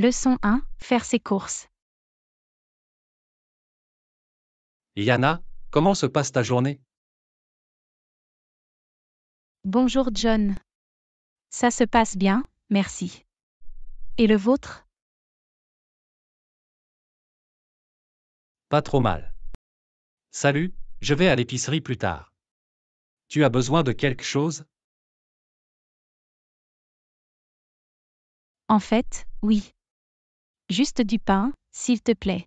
Leçon 1, faire ses courses. Yana, comment se passe ta journée Bonjour John. Ça se passe bien, merci. Et le vôtre Pas trop mal. Salut, je vais à l'épicerie plus tard. Tu as besoin de quelque chose En fait, oui. Juste du pain, s'il te plaît.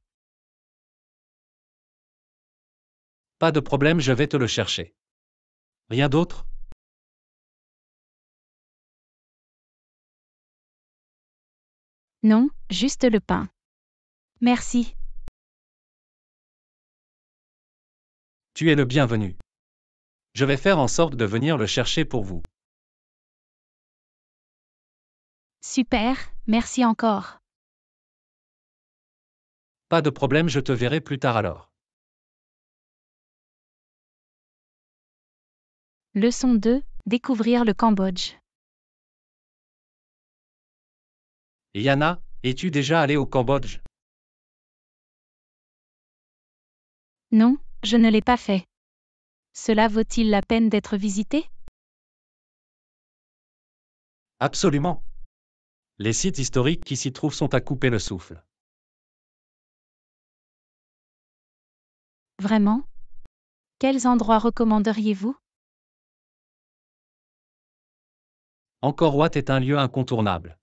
Pas de problème, je vais te le chercher. Rien d'autre Non, juste le pain. Merci. Tu es le bienvenu. Je vais faire en sorte de venir le chercher pour vous. Super, merci encore. Pas de problème, je te verrai plus tard alors. Leçon 2. Découvrir le Cambodge. Yana, es-tu déjà allé au Cambodge Non, je ne l'ai pas fait. Cela vaut-il la peine d'être visité Absolument. Les sites historiques qui s'y trouvent sont à couper le souffle. Vraiment Quels endroits recommanderiez-vous Angkor Wat est un lieu incontournable.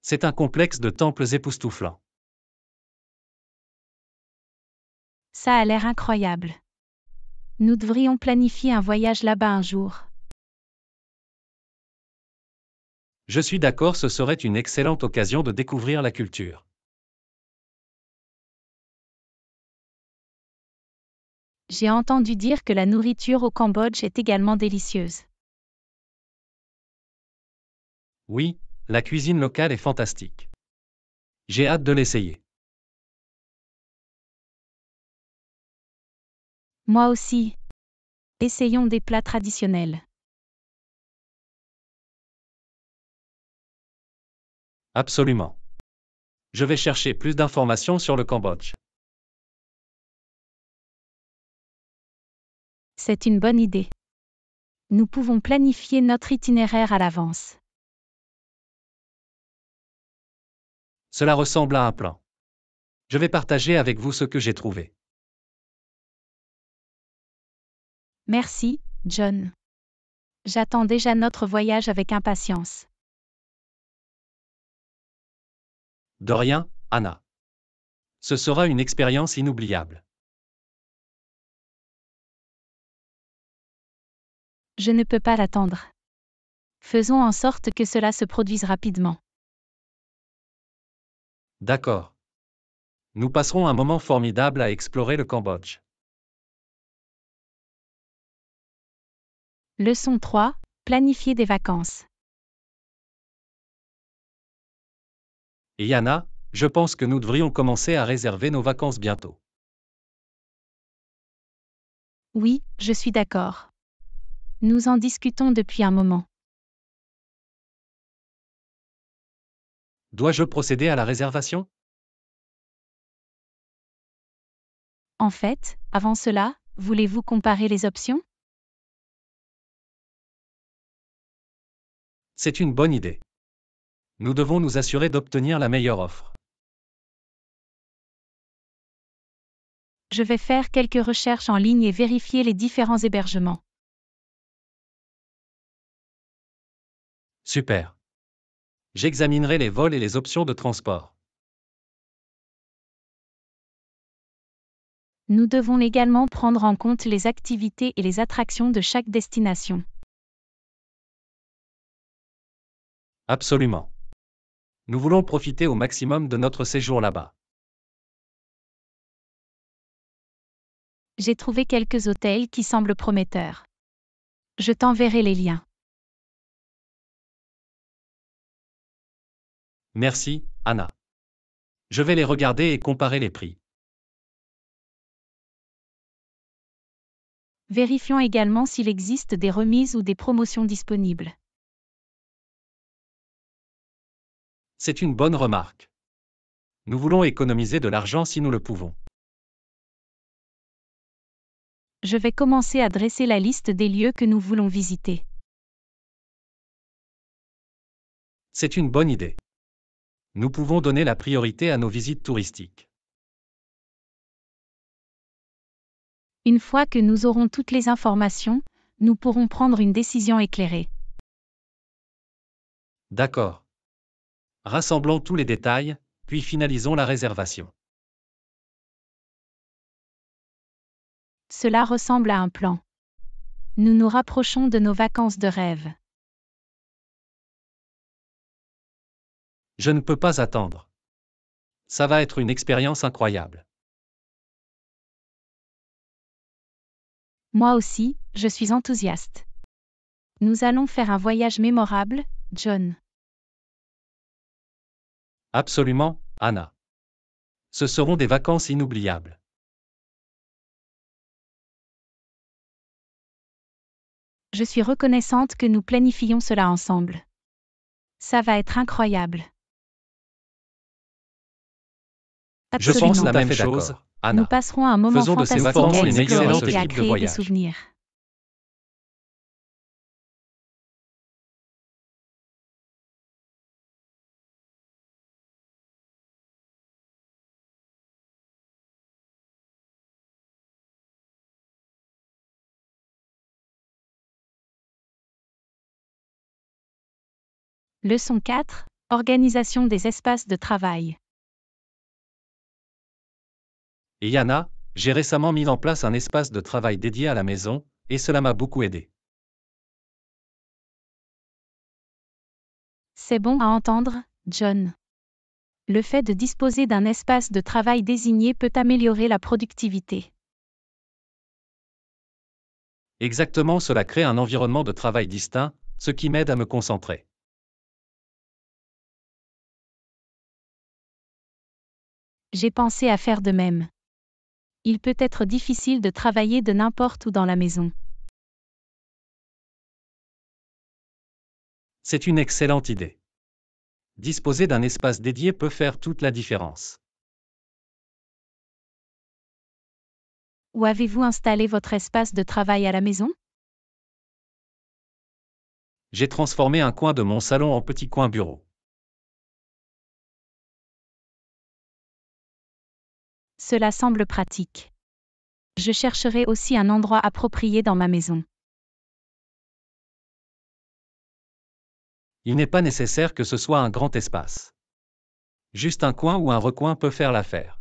C'est un complexe de temples époustouflants. Ça a l'air incroyable. Nous devrions planifier un voyage là-bas un jour. Je suis d'accord, ce serait une excellente occasion de découvrir la culture. J'ai entendu dire que la nourriture au Cambodge est également délicieuse. Oui, la cuisine locale est fantastique. J'ai hâte de l'essayer. Moi aussi. Essayons des plats traditionnels. Absolument. Je vais chercher plus d'informations sur le Cambodge. C'est une bonne idée. Nous pouvons planifier notre itinéraire à l'avance. Cela ressemble à un plan. Je vais partager avec vous ce que j'ai trouvé. Merci, John. J'attends déjà notre voyage avec impatience. De rien, Anna. Ce sera une expérience inoubliable. Je ne peux pas l'attendre. Faisons en sorte que cela se produise rapidement. D'accord. Nous passerons un moment formidable à explorer le Cambodge. Leçon 3. Planifier des vacances. Yana, je pense que nous devrions commencer à réserver nos vacances bientôt. Oui, je suis d'accord. Nous en discutons depuis un moment. Dois-je procéder à la réservation En fait, avant cela, voulez-vous comparer les options C'est une bonne idée. Nous devons nous assurer d'obtenir la meilleure offre. Je vais faire quelques recherches en ligne et vérifier les différents hébergements. Super. J'examinerai les vols et les options de transport. Nous devons également prendre en compte les activités et les attractions de chaque destination. Absolument. Nous voulons profiter au maximum de notre séjour là-bas. J'ai trouvé quelques hôtels qui semblent prometteurs. Je t'enverrai les liens. Merci, Anna. Je vais les regarder et comparer les prix. Vérifions également s'il existe des remises ou des promotions disponibles. C'est une bonne remarque. Nous voulons économiser de l'argent si nous le pouvons. Je vais commencer à dresser la liste des lieux que nous voulons visiter. C'est une bonne idée nous pouvons donner la priorité à nos visites touristiques. Une fois que nous aurons toutes les informations, nous pourrons prendre une décision éclairée. D'accord. Rassemblons tous les détails, puis finalisons la réservation. Cela ressemble à un plan. Nous nous rapprochons de nos vacances de rêve. Je ne peux pas attendre. Ça va être une expérience incroyable. Moi aussi, je suis enthousiaste. Nous allons faire un voyage mémorable, John. Absolument, Anna. Ce seront des vacances inoubliables. Je suis reconnaissante que nous planifions cela ensemble. Ça va être incroyable. Je pense la même chose, Anna. Nous passerons un moment fantastique de ces vacances et de des souvenirs. Leçon 4. Organisation des espaces de travail. Yana, j'ai récemment mis en place un espace de travail dédié à la maison, et cela m'a beaucoup aidé. C'est bon à entendre, John. Le fait de disposer d'un espace de travail désigné peut améliorer la productivité. Exactement, cela crée un environnement de travail distinct, ce qui m'aide à me concentrer. J'ai pensé à faire de même il peut être difficile de travailler de n'importe où dans la maison. C'est une excellente idée. Disposer d'un espace dédié peut faire toute la différence. Où avez-vous installé votre espace de travail à la maison J'ai transformé un coin de mon salon en petit coin bureau. Cela semble pratique. Je chercherai aussi un endroit approprié dans ma maison. Il n'est pas nécessaire que ce soit un grand espace. Juste un coin ou un recoin peut faire l'affaire.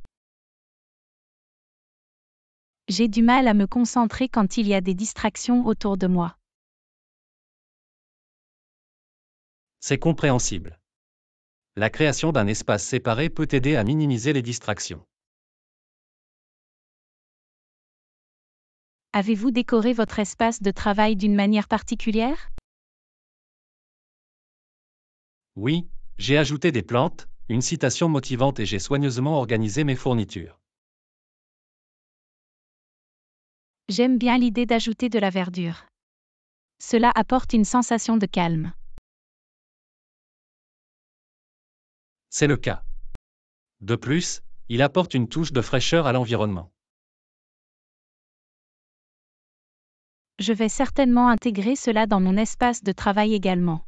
J'ai du mal à me concentrer quand il y a des distractions autour de moi. C'est compréhensible. La création d'un espace séparé peut aider à minimiser les distractions. Avez-vous décoré votre espace de travail d'une manière particulière Oui, j'ai ajouté des plantes, une citation motivante et j'ai soigneusement organisé mes fournitures. J'aime bien l'idée d'ajouter de la verdure. Cela apporte une sensation de calme. C'est le cas. De plus, il apporte une touche de fraîcheur à l'environnement. je vais certainement intégrer cela dans mon espace de travail également.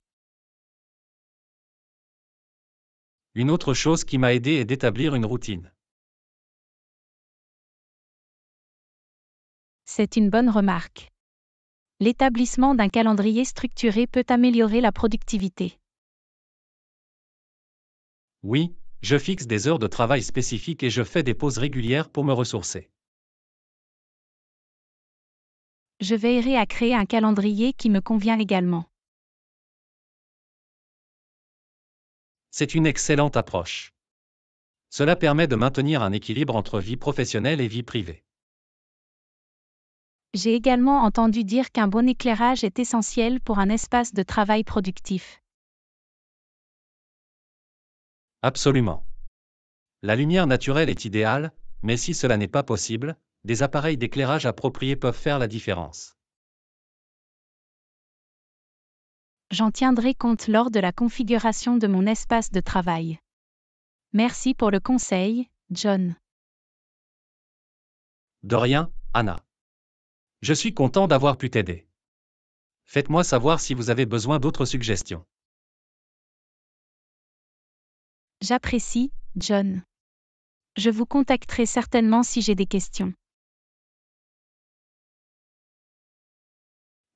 Une autre chose qui m'a aidé est d'établir une routine. C'est une bonne remarque. L'établissement d'un calendrier structuré peut améliorer la productivité. Oui, je fixe des heures de travail spécifiques et je fais des pauses régulières pour me ressourcer je veillerai à créer un calendrier qui me convient également. C'est une excellente approche. Cela permet de maintenir un équilibre entre vie professionnelle et vie privée. J'ai également entendu dire qu'un bon éclairage est essentiel pour un espace de travail productif. Absolument. La lumière naturelle est idéale, mais si cela n'est pas possible, des appareils d'éclairage appropriés peuvent faire la différence. J'en tiendrai compte lors de la configuration de mon espace de travail. Merci pour le conseil, John. De rien, Anna. Je suis content d'avoir pu t'aider. Faites-moi savoir si vous avez besoin d'autres suggestions. J'apprécie, John. Je vous contacterai certainement si j'ai des questions.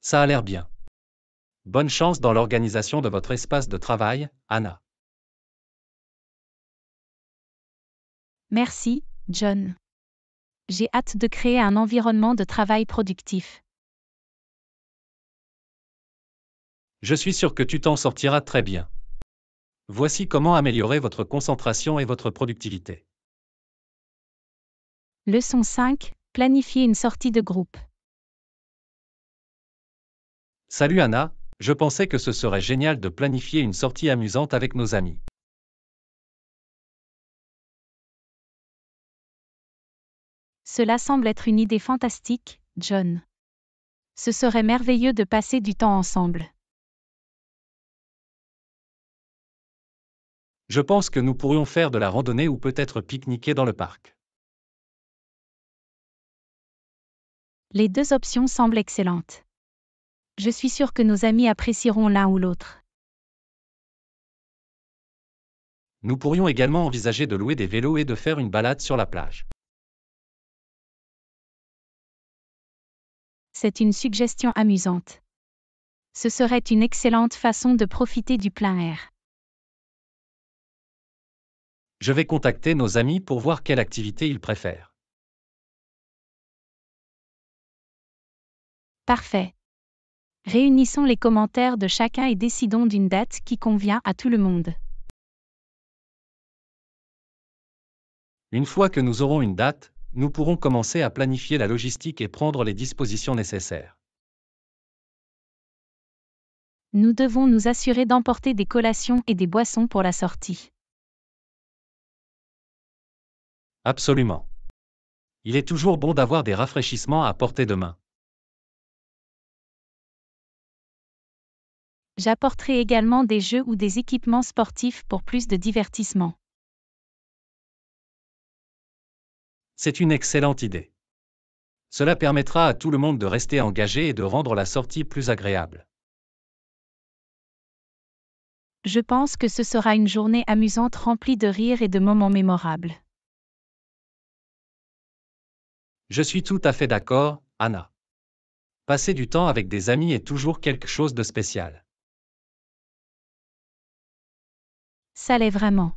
Ça a l'air bien. Bonne chance dans l'organisation de votre espace de travail, Anna. Merci, John. J'ai hâte de créer un environnement de travail productif. Je suis sûr que tu t'en sortiras très bien. Voici comment améliorer votre concentration et votre productivité. Leçon 5. Planifier une sortie de groupe. Salut Anna, je pensais que ce serait génial de planifier une sortie amusante avec nos amis. Cela semble être une idée fantastique, John. Ce serait merveilleux de passer du temps ensemble. Je pense que nous pourrions faire de la randonnée ou peut-être pique-niquer dans le parc. Les deux options semblent excellentes je suis sûr que nos amis apprécieront l'un ou l'autre. Nous pourrions également envisager de louer des vélos et de faire une balade sur la plage. C'est une suggestion amusante. Ce serait une excellente façon de profiter du plein air. Je vais contacter nos amis pour voir quelle activité ils préfèrent. Parfait. Réunissons les commentaires de chacun et décidons d'une date qui convient à tout le monde. Une fois que nous aurons une date, nous pourrons commencer à planifier la logistique et prendre les dispositions nécessaires. Nous devons nous assurer d'emporter des collations et des boissons pour la sortie. Absolument. Il est toujours bon d'avoir des rafraîchissements à portée de main. J'apporterai également des jeux ou des équipements sportifs pour plus de divertissement. C'est une excellente idée. Cela permettra à tout le monde de rester engagé et de rendre la sortie plus agréable. Je pense que ce sera une journée amusante remplie de rires et de moments mémorables. Je suis tout à fait d'accord, Anna. Passer du temps avec des amis est toujours quelque chose de spécial. ça l'est vraiment.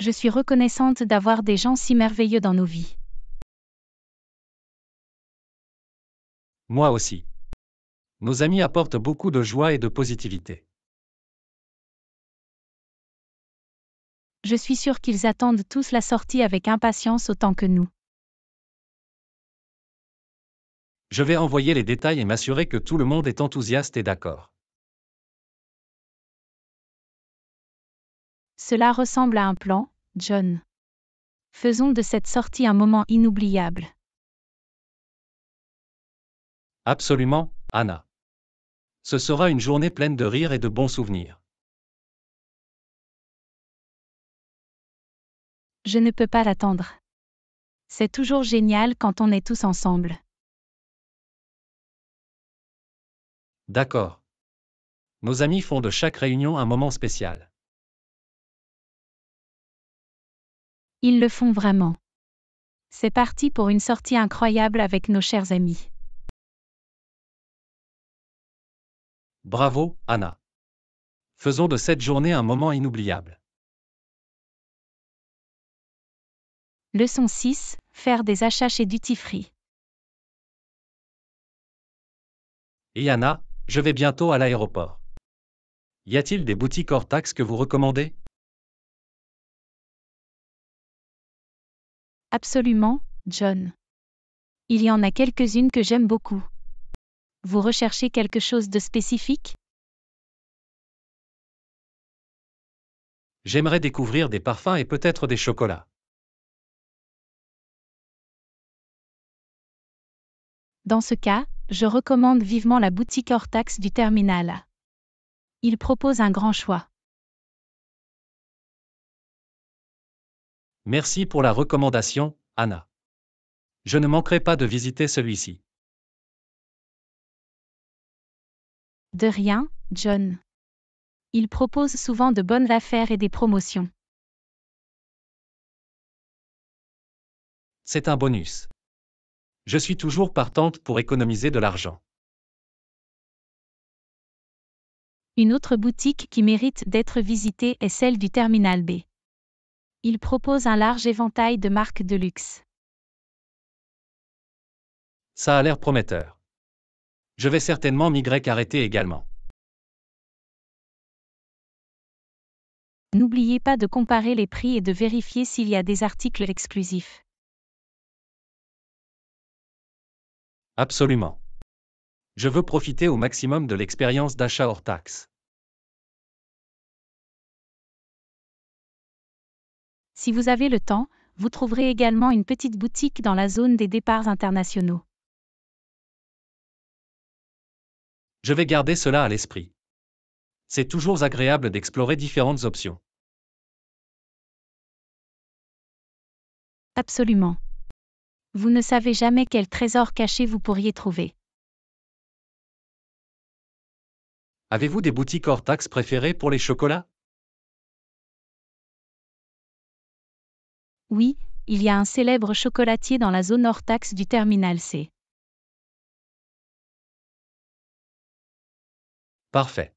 Je suis reconnaissante d'avoir des gens si merveilleux dans nos vies. Moi aussi. Nos amis apportent beaucoup de joie et de positivité. Je suis sûre qu'ils attendent tous la sortie avec impatience autant que nous. Je vais envoyer les détails et m'assurer que tout le monde est enthousiaste et d'accord. Cela ressemble à un plan, John. Faisons de cette sortie un moment inoubliable. Absolument, Anna. Ce sera une journée pleine de rires et de bons souvenirs. Je ne peux pas l'attendre. C'est toujours génial quand on est tous ensemble. D'accord. Nos amis font de chaque réunion un moment spécial. Ils le font vraiment. C'est parti pour une sortie incroyable avec nos chers amis. Bravo, Anna. Faisons de cette journée un moment inoubliable. Leçon 6. Faire des achats chez Duty Free. Et Anna, je vais bientôt à l'aéroport. Y a-t-il des boutiques hors taxes que vous recommandez Absolument, John. Il y en a quelques-unes que j'aime beaucoup. Vous recherchez quelque chose de spécifique J'aimerais découvrir des parfums et peut-être des chocolats. Dans ce cas, je recommande vivement la boutique Hortax du terminal. Il propose un grand choix. Merci pour la recommandation, Anna. Je ne manquerai pas de visiter celui-ci. De rien, John. Il propose souvent de bonnes affaires et des promotions. C'est un bonus. Je suis toujours partante pour économiser de l'argent. Une autre boutique qui mérite d'être visitée est celle du terminal B il propose un large éventail de marques de luxe. Ça a l'air prometteur. Je vais certainement migrer arrêter également. N'oubliez pas de comparer les prix et de vérifier s'il y a des articles exclusifs. Absolument. Je veux profiter au maximum de l'expérience d'achat hors taxe. Si vous avez le temps, vous trouverez également une petite boutique dans la zone des départs internationaux. Je vais garder cela à l'esprit. C'est toujours agréable d'explorer différentes options. Absolument. Vous ne savez jamais quel trésor caché vous pourriez trouver. Avez-vous des boutiques hors taxes préférées pour les chocolats Oui, il y a un célèbre chocolatier dans la zone hors taxe du terminal C. Parfait.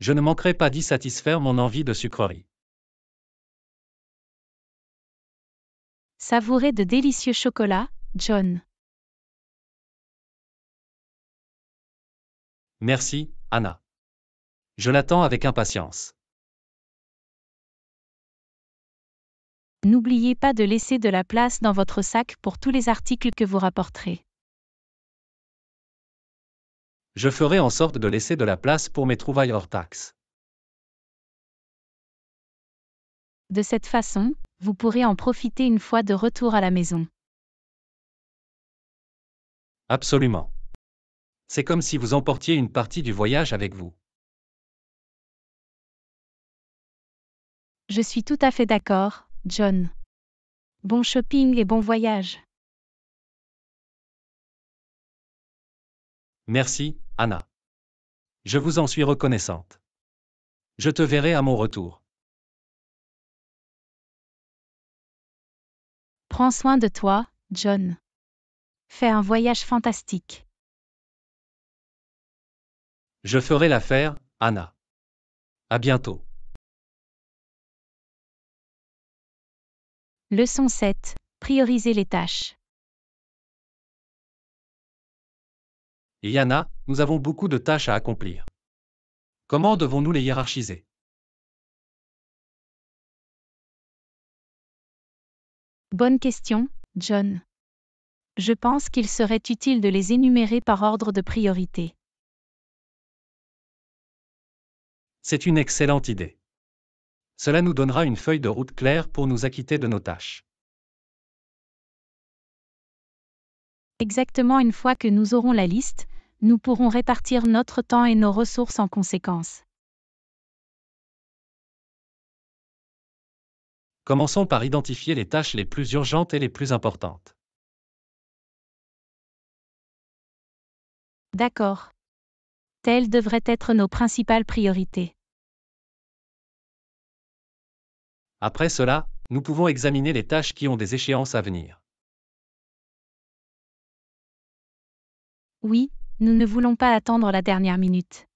Je ne manquerai pas d'y satisfaire mon envie de sucrerie. Savourez de délicieux chocolats, John. Merci, Anna. Je l'attends avec impatience. N'oubliez pas de laisser de la place dans votre sac pour tous les articles que vous rapporterez. Je ferai en sorte de laisser de la place pour mes trouvailles hors taxes. De cette façon, vous pourrez en profiter une fois de retour à la maison. Absolument. C'est comme si vous emportiez une partie du voyage avec vous. Je suis tout à fait d'accord, John. Bon shopping et bon voyage. Merci, Anna. Je vous en suis reconnaissante. Je te verrai à mon retour. Prends soin de toi, John. Fais un voyage fantastique. Je ferai l'affaire, Anna. À bientôt. Leçon 7. Prioriser les tâches. Yana, nous avons beaucoup de tâches à accomplir. Comment devons-nous les hiérarchiser Bonne question, John. Je pense qu'il serait utile de les énumérer par ordre de priorité. C'est une excellente idée. Cela nous donnera une feuille de route claire pour nous acquitter de nos tâches. Exactement une fois que nous aurons la liste, nous pourrons répartir notre temps et nos ressources en conséquence. Commençons par identifier les tâches les plus urgentes et les plus importantes. D'accord. Telles devraient être nos principales priorités. Après cela, nous pouvons examiner les tâches qui ont des échéances à venir. Oui, nous ne voulons pas attendre la dernière minute.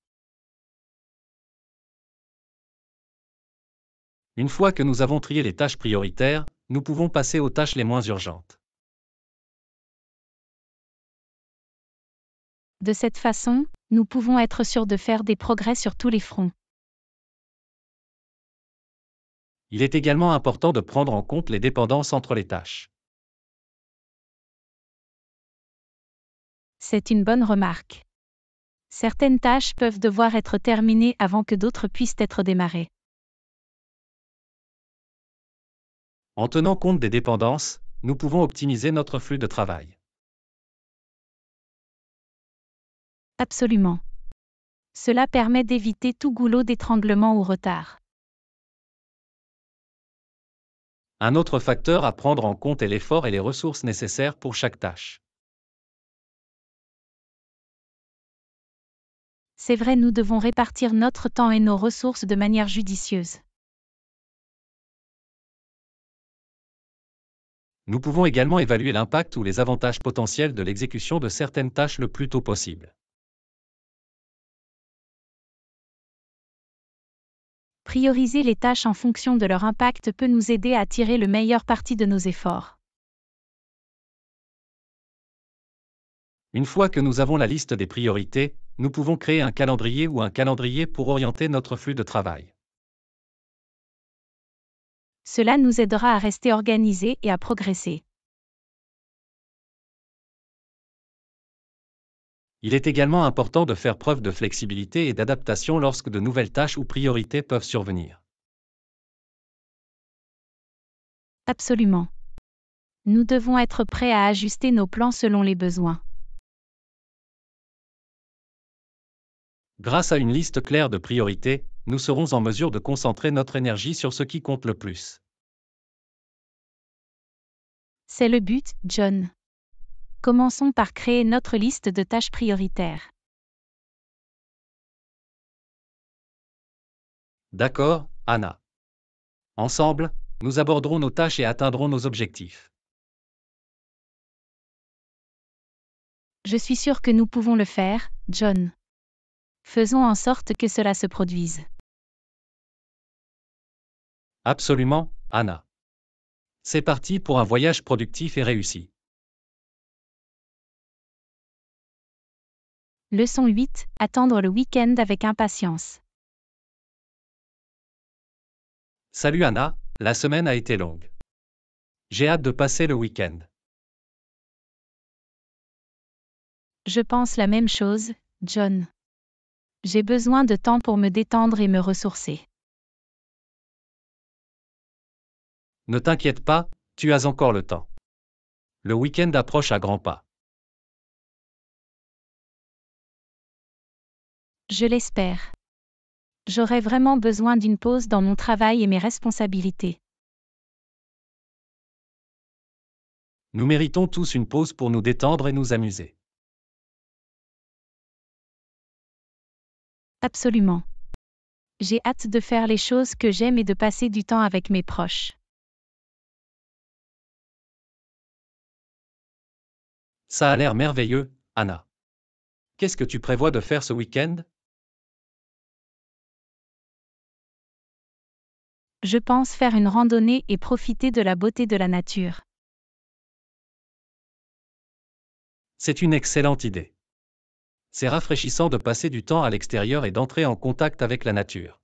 Une fois que nous avons trié les tâches prioritaires, nous pouvons passer aux tâches les moins urgentes. De cette façon, nous pouvons être sûrs de faire des progrès sur tous les fronts. Il est également important de prendre en compte les dépendances entre les tâches. C'est une bonne remarque. Certaines tâches peuvent devoir être terminées avant que d'autres puissent être démarrées. En tenant compte des dépendances, nous pouvons optimiser notre flux de travail. Absolument. Cela permet d'éviter tout goulot d'étranglement ou retard. Un autre facteur à prendre en compte est l'effort et les ressources nécessaires pour chaque tâche. C'est vrai, nous devons répartir notre temps et nos ressources de manière judicieuse. Nous pouvons également évaluer l'impact ou les avantages potentiels de l'exécution de certaines tâches le plus tôt possible. prioriser les tâches en fonction de leur impact peut nous aider à tirer le meilleur parti de nos efforts. Une fois que nous avons la liste des priorités, nous pouvons créer un calendrier ou un calendrier pour orienter notre flux de travail. Cela nous aidera à rester organisés et à progresser. Il est également important de faire preuve de flexibilité et d'adaptation lorsque de nouvelles tâches ou priorités peuvent survenir. Absolument. Nous devons être prêts à ajuster nos plans selon les besoins. Grâce à une liste claire de priorités, nous serons en mesure de concentrer notre énergie sur ce qui compte le plus. C'est le but, John. Commençons par créer notre liste de tâches prioritaires. D'accord, Anna. Ensemble, nous aborderons nos tâches et atteindrons nos objectifs. Je suis sûr que nous pouvons le faire, John. Faisons en sorte que cela se produise. Absolument, Anna. C'est parti pour un voyage productif et réussi. Leçon 8. Attendre le week-end avec impatience. Salut Anna, la semaine a été longue. J'ai hâte de passer le week-end. Je pense la même chose, John. J'ai besoin de temps pour me détendre et me ressourcer. Ne t'inquiète pas, tu as encore le temps. Le week-end approche à grands pas. Je l'espère. J'aurai vraiment besoin d'une pause dans mon travail et mes responsabilités. Nous méritons tous une pause pour nous détendre et nous amuser. Absolument. J'ai hâte de faire les choses que j'aime et de passer du temps avec mes proches. Ça a l'air merveilleux, Anna. Qu'est-ce que tu prévois de faire ce week-end je pense faire une randonnée et profiter de la beauté de la nature. C'est une excellente idée. C'est rafraîchissant de passer du temps à l'extérieur et d'entrer en contact avec la nature.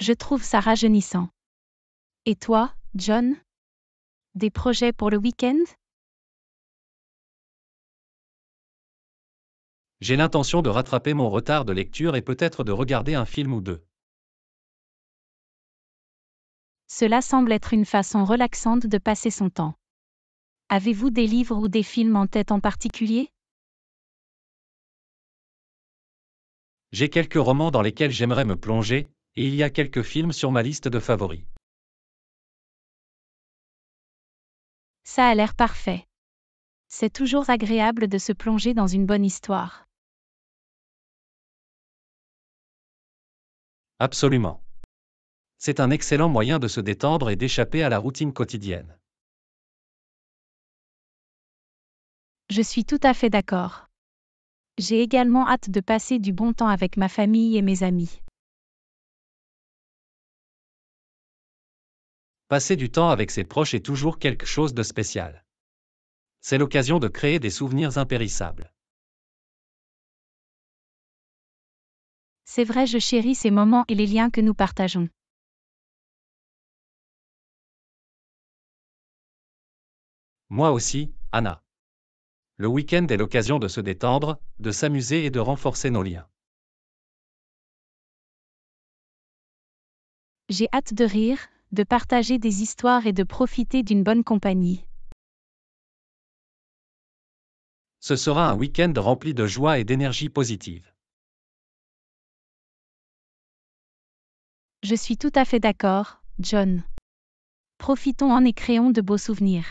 Je trouve ça rajeunissant. Et toi, John Des projets pour le week-end J'ai l'intention de rattraper mon retard de lecture et peut-être de regarder un film ou deux. Cela semble être une façon relaxante de passer son temps. Avez-vous des livres ou des films en tête en particulier J'ai quelques romans dans lesquels j'aimerais me plonger, et il y a quelques films sur ma liste de favoris. Ça a l'air parfait. C'est toujours agréable de se plonger dans une bonne histoire. Absolument. C'est un excellent moyen de se détendre et d'échapper à la routine quotidienne. Je suis tout à fait d'accord. J'ai également hâte de passer du bon temps avec ma famille et mes amis. Passer du temps avec ses proches est toujours quelque chose de spécial. C'est l'occasion de créer des souvenirs impérissables. C'est vrai, je chéris ces moments et les liens que nous partageons. Moi aussi, Anna. Le week-end est l'occasion de se détendre, de s'amuser et de renforcer nos liens. J'ai hâte de rire, de partager des histoires et de profiter d'une bonne compagnie. Ce sera un week-end rempli de joie et d'énergie positive. Je suis tout à fait d'accord, John. Profitons en et de beaux souvenirs.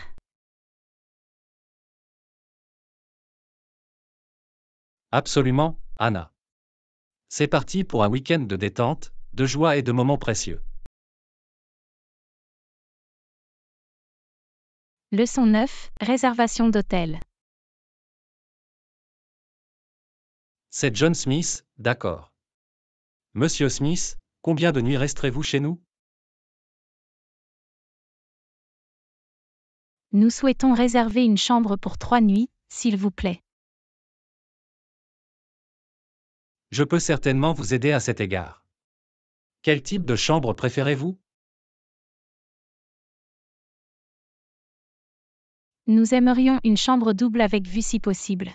Absolument, Anna. C'est parti pour un week-end de détente, de joie et de moments précieux. Leçon 9, réservation d'hôtel. C'est John Smith, d'accord. Monsieur Smith, Combien de nuits resterez-vous chez nous Nous souhaitons réserver une chambre pour trois nuits, s'il vous plaît. Je peux certainement vous aider à cet égard. Quel type de chambre préférez-vous Nous aimerions une chambre double avec vue si possible.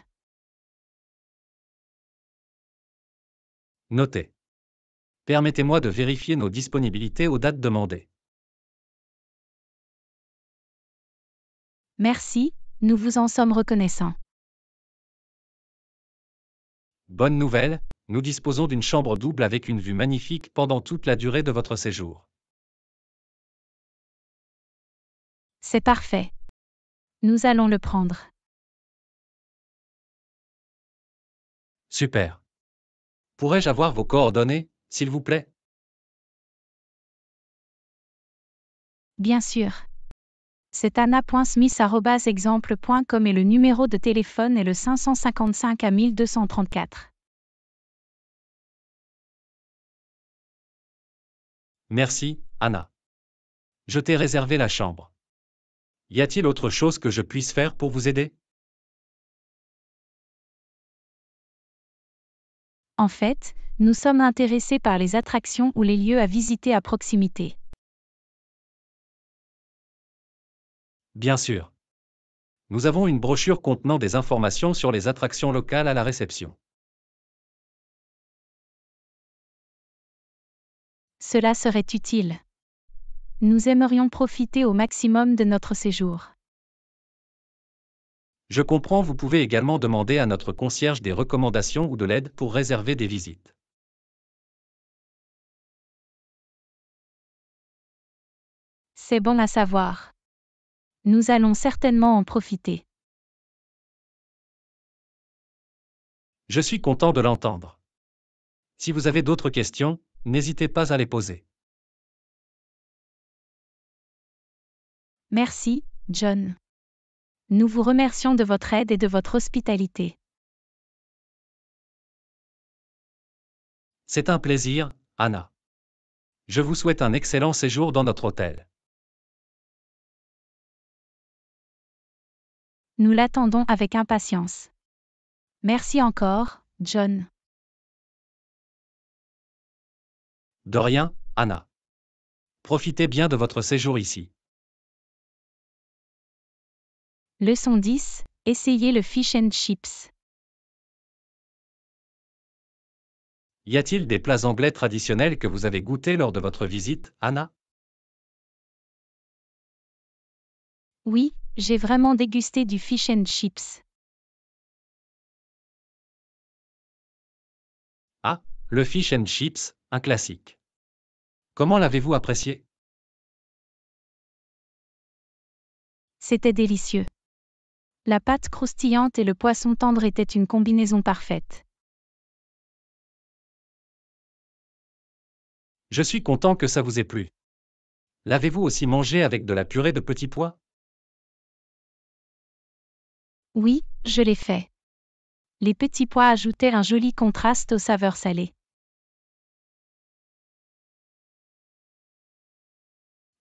Notez. Permettez-moi de vérifier nos disponibilités aux dates demandées. Merci, nous vous en sommes reconnaissants. Bonne nouvelle, nous disposons d'une chambre double avec une vue magnifique pendant toute la durée de votre séjour. C'est parfait. Nous allons le prendre. Super. Pourrais-je avoir vos coordonnées s'il vous plaît Bien sûr. C'est anna.smith.exemple.com et le numéro de téléphone est le 555 à 1234. Merci, Anna. Je t'ai réservé la chambre. Y a-t-il autre chose que je puisse faire pour vous aider En fait, nous sommes intéressés par les attractions ou les lieux à visiter à proximité. Bien sûr. Nous avons une brochure contenant des informations sur les attractions locales à la réception. Cela serait utile. Nous aimerions profiter au maximum de notre séjour. Je comprends, vous pouvez également demander à notre concierge des recommandations ou de l'aide pour réserver des visites. C'est bon à savoir. Nous allons certainement en profiter. Je suis content de l'entendre. Si vous avez d'autres questions, n'hésitez pas à les poser. Merci, John. Nous vous remercions de votre aide et de votre hospitalité. C'est un plaisir, Anna. Je vous souhaite un excellent séjour dans notre hôtel. Nous l'attendons avec impatience. Merci encore, John. De rien, Anna. Profitez bien de votre séjour ici. Leçon 10. Essayez le fish and chips. Y a-t-il des plats anglais traditionnels que vous avez goûtés lors de votre visite, Anna Oui, j'ai vraiment dégusté du fish and chips. Ah, le fish and chips, un classique. Comment l'avez-vous apprécié C'était délicieux. La pâte croustillante et le poisson tendre étaient une combinaison parfaite. Je suis content que ça vous ait plu. L'avez-vous aussi mangé avec de la purée de petits pois oui, je l'ai fait. Les petits pois ajoutaient un joli contraste aux saveurs salées.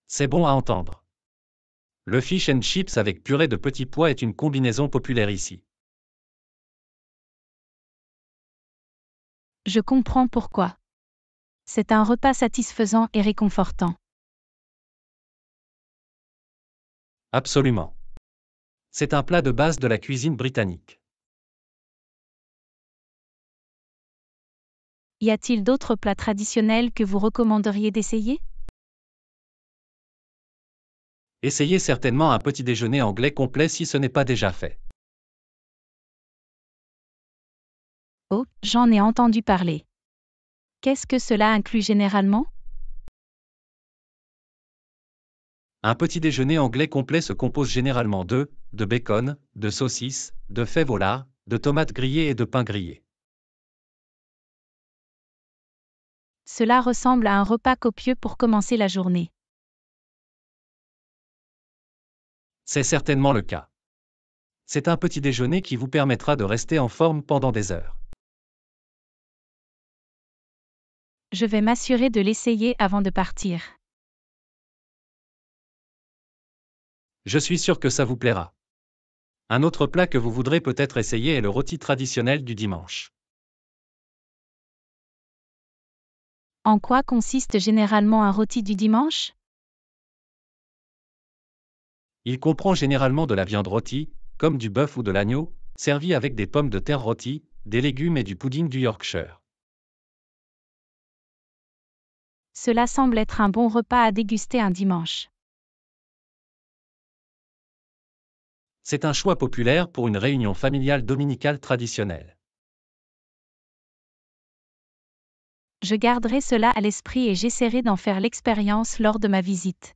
C'est bon à entendre. Le fish and chips avec purée de petits pois est une combinaison populaire ici. Je comprends pourquoi. C'est un repas satisfaisant et réconfortant. Absolument. C'est un plat de base de la cuisine britannique. Y a-t-il d'autres plats traditionnels que vous recommanderiez d'essayer Essayez certainement un petit déjeuner anglais complet si ce n'est pas déjà fait. Oh, j'en ai entendu parler. Qu'est-ce que cela inclut généralement Un petit déjeuner anglais complet se compose généralement d'œufs, de bacon, de saucisses, de fèves au lard, de tomates grillées et de pain grillé. Cela ressemble à un repas copieux pour commencer la journée. C'est certainement le cas. C'est un petit déjeuner qui vous permettra de rester en forme pendant des heures. Je vais m'assurer de l'essayer avant de partir. Je suis sûr que ça vous plaira. Un autre plat que vous voudrez peut-être essayer est le rôti traditionnel du dimanche. En quoi consiste généralement un rôti du dimanche Il comprend généralement de la viande rôtie, comme du bœuf ou de l'agneau, servi avec des pommes de terre rôties, des légumes et du pudding du Yorkshire. Cela semble être un bon repas à déguster un dimanche. C'est un choix populaire pour une réunion familiale dominicale traditionnelle. Je garderai cela à l'esprit et j'essaierai d'en faire l'expérience lors de ma visite.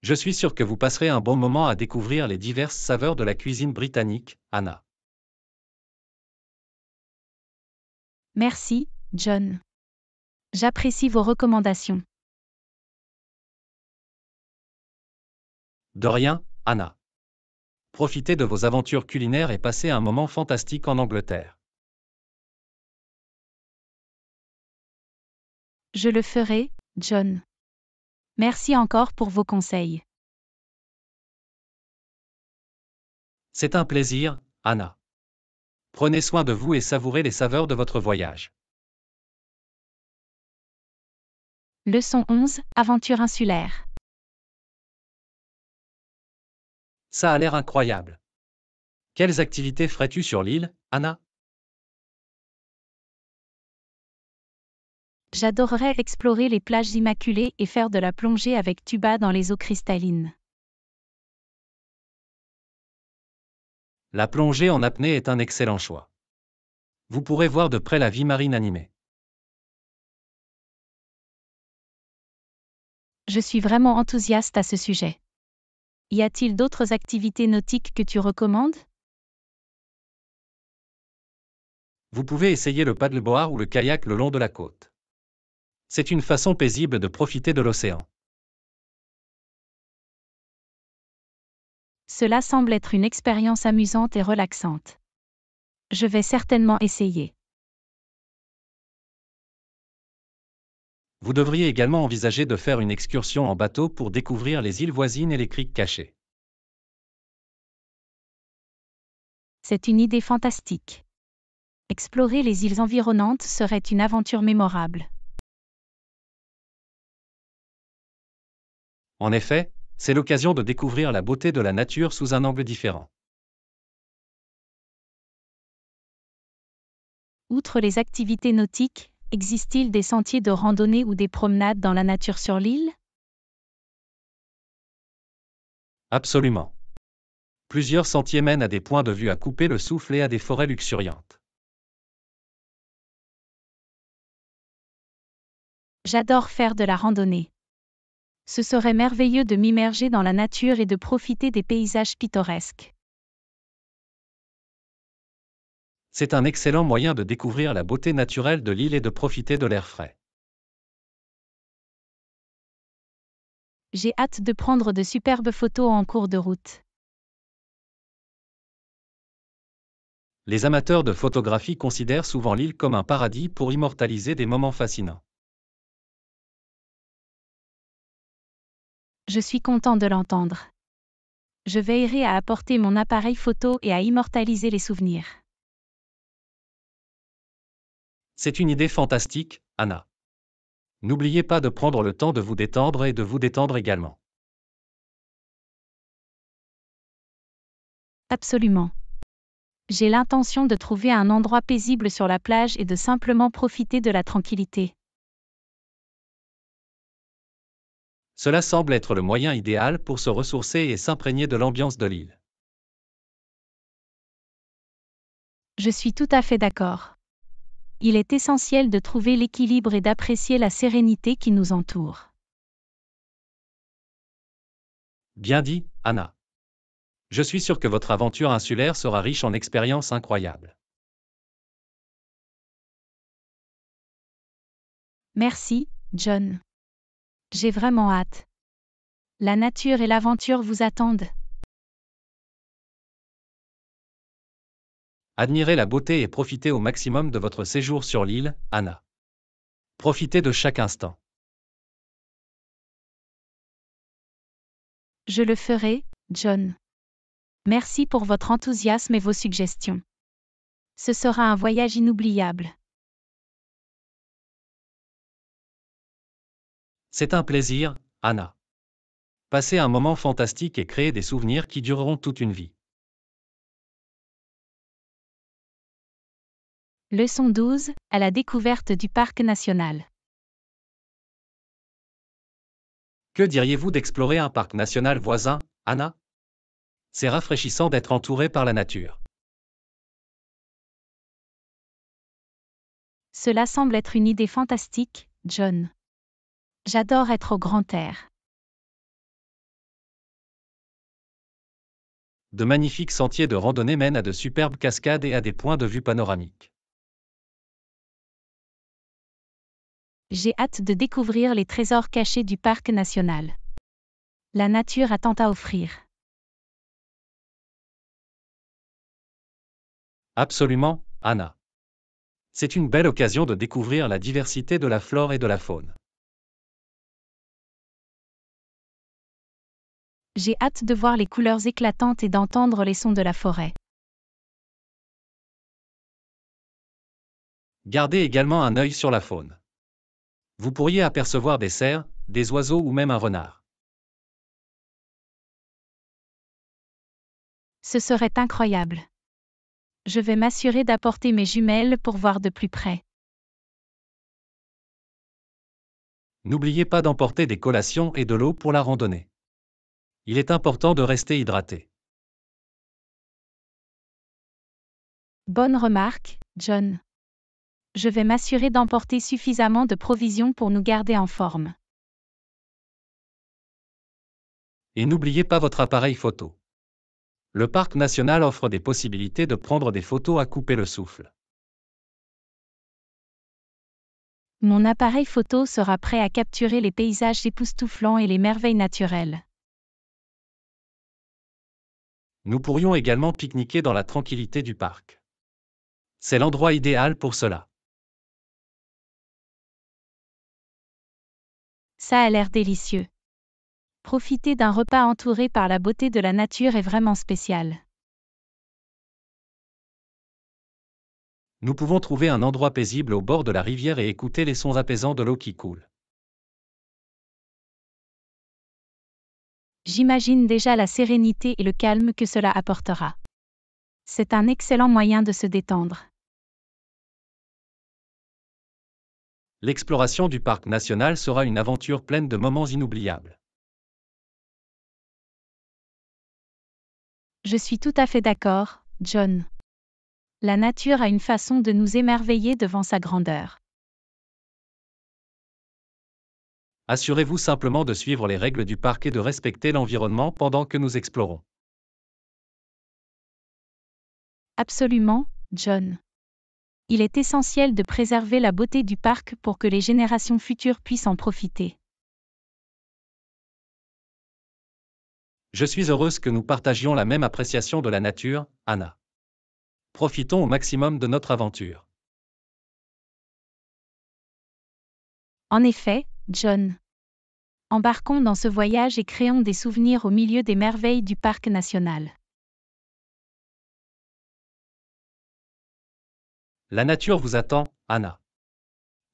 Je suis sûr que vous passerez un bon moment à découvrir les diverses saveurs de la cuisine britannique, Anna. Merci, John. J'apprécie vos recommandations. De rien, Anna. Profitez de vos aventures culinaires et passez un moment fantastique en Angleterre. Je le ferai, John. Merci encore pour vos conseils. C'est un plaisir, Anna. Prenez soin de vous et savourez les saveurs de votre voyage. Leçon 11 Aventure insulaire. Ça a l'air incroyable. Quelles activités ferais-tu sur l'île, Anna J'adorerais explorer les plages immaculées et faire de la plongée avec tuba dans les eaux cristallines. La plongée en apnée est un excellent choix. Vous pourrez voir de près la vie marine animée. Je suis vraiment enthousiaste à ce sujet. Y a-t-il d'autres activités nautiques que tu recommandes Vous pouvez essayer le paddleboard ou le kayak le long de la côte. C'est une façon paisible de profiter de l'océan. Cela semble être une expérience amusante et relaxante. Je vais certainement essayer. Vous devriez également envisager de faire une excursion en bateau pour découvrir les îles voisines et les criques cachées. C'est une idée fantastique. Explorer les îles environnantes serait une aventure mémorable. En effet, c'est l'occasion de découvrir la beauté de la nature sous un angle différent. Outre les activités nautiques, Existe-t-il des sentiers de randonnée ou des promenades dans la nature sur l'île Absolument. Plusieurs sentiers mènent à des points de vue à couper le souffle et à des forêts luxuriantes. J'adore faire de la randonnée. Ce serait merveilleux de m'immerger dans la nature et de profiter des paysages pittoresques. C'est un excellent moyen de découvrir la beauté naturelle de l'île et de profiter de l'air frais. J'ai hâte de prendre de superbes photos en cours de route. Les amateurs de photographie considèrent souvent l'île comme un paradis pour immortaliser des moments fascinants. Je suis content de l'entendre. Je veillerai à apporter mon appareil photo et à immortaliser les souvenirs. C'est une idée fantastique, Anna. N'oubliez pas de prendre le temps de vous détendre et de vous détendre également. Absolument. J'ai l'intention de trouver un endroit paisible sur la plage et de simplement profiter de la tranquillité. Cela semble être le moyen idéal pour se ressourcer et s'imprégner de l'ambiance de l'île. Je suis tout à fait d'accord il est essentiel de trouver l'équilibre et d'apprécier la sérénité qui nous entoure. Bien dit, Anna. Je suis sûr que votre aventure insulaire sera riche en expériences incroyables. Merci, John. J'ai vraiment hâte. La nature et l'aventure vous attendent. admirez la beauté et profitez au maximum de votre séjour sur l'île, Anna. Profitez de chaque instant. Je le ferai, John. Merci pour votre enthousiasme et vos suggestions. Ce sera un voyage inoubliable. C'est un plaisir, Anna. Passez un moment fantastique et créez des souvenirs qui dureront toute une vie. Leçon 12, à la découverte du parc national. Que diriez-vous d'explorer un parc national voisin, Anna C'est rafraîchissant d'être entouré par la nature. Cela semble être une idée fantastique, John. J'adore être au grand air. De magnifiques sentiers de randonnée mènent à de superbes cascades et à des points de vue panoramiques. J'ai hâte de découvrir les trésors cachés du parc national. La nature a tant à offrir. Absolument, Anna. C'est une belle occasion de découvrir la diversité de la flore et de la faune. J'ai hâte de voir les couleurs éclatantes et d'entendre les sons de la forêt. Gardez également un œil sur la faune. Vous pourriez apercevoir des cerfs, des oiseaux ou même un renard. Ce serait incroyable. Je vais m'assurer d'apporter mes jumelles pour voir de plus près. N'oubliez pas d'emporter des collations et de l'eau pour la randonnée. Il est important de rester hydraté. Bonne remarque, John je vais m'assurer d'emporter suffisamment de provisions pour nous garder en forme. Et n'oubliez pas votre appareil photo. Le parc national offre des possibilités de prendre des photos à couper le souffle. Mon appareil photo sera prêt à capturer les paysages époustouflants et les merveilles naturelles. Nous pourrions également pique-niquer dans la tranquillité du parc. C'est l'endroit idéal pour cela. ça a l'air délicieux. Profiter d'un repas entouré par la beauté de la nature est vraiment spécial. Nous pouvons trouver un endroit paisible au bord de la rivière et écouter les sons apaisants de l'eau qui coule. J'imagine déjà la sérénité et le calme que cela apportera. C'est un excellent moyen de se détendre. L'exploration du parc national sera une aventure pleine de moments inoubliables. Je suis tout à fait d'accord, John. La nature a une façon de nous émerveiller devant sa grandeur. Assurez-vous simplement de suivre les règles du parc et de respecter l'environnement pendant que nous explorons. Absolument, John il est essentiel de préserver la beauté du parc pour que les générations futures puissent en profiter. Je suis heureuse que nous partagions la même appréciation de la nature, Anna. Profitons au maximum de notre aventure. En effet, John. Embarquons dans ce voyage et créons des souvenirs au milieu des merveilles du parc national. La nature vous attend, Anna.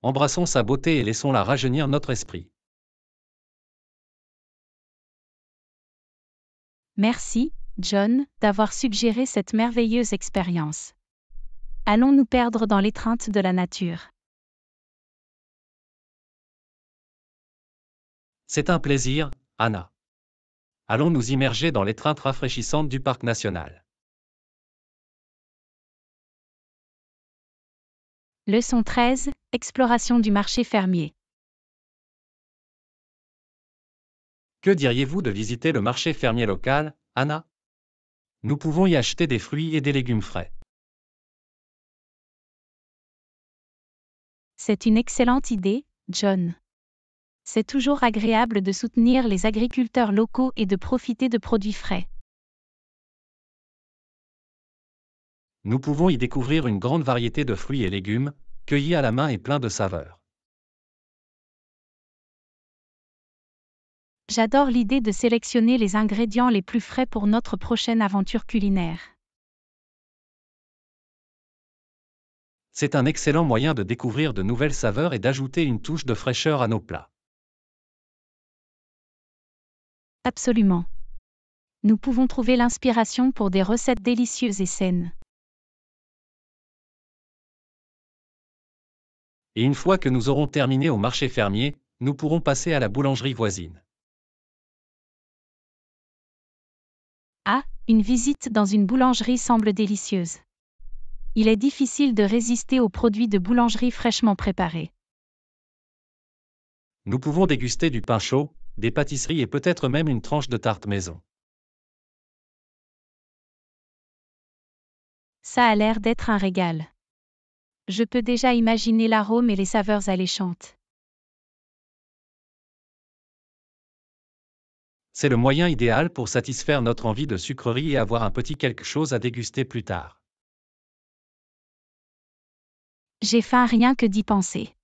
Embrassons sa beauté et laissons-la rajeunir notre esprit. Merci, John, d'avoir suggéré cette merveilleuse expérience. Allons nous perdre dans l'étreinte de la nature. C'est un plaisir, Anna. Allons nous immerger dans l'étreinte rafraîchissante du parc national. Leçon 13, Exploration du marché fermier. Que diriez-vous de visiter le marché fermier local, Anna Nous pouvons y acheter des fruits et des légumes frais. C'est une excellente idée, John. C'est toujours agréable de soutenir les agriculteurs locaux et de profiter de produits frais. nous pouvons y découvrir une grande variété de fruits et légumes, cueillis à la main et pleins de saveurs. J'adore l'idée de sélectionner les ingrédients les plus frais pour notre prochaine aventure culinaire. C'est un excellent moyen de découvrir de nouvelles saveurs et d'ajouter une touche de fraîcheur à nos plats. Absolument. Nous pouvons trouver l'inspiration pour des recettes délicieuses et saines. Et une fois que nous aurons terminé au marché fermier, nous pourrons passer à la boulangerie voisine. Ah, une visite dans une boulangerie semble délicieuse. Il est difficile de résister aux produits de boulangerie fraîchement préparés. Nous pouvons déguster du pain chaud, des pâtisseries et peut-être même une tranche de tarte maison. Ça a l'air d'être un régal. Je peux déjà imaginer l'arôme et les saveurs alléchantes. C'est le moyen idéal pour satisfaire notre envie de sucrerie et avoir un petit quelque chose à déguster plus tard. J'ai faim rien que d'y penser.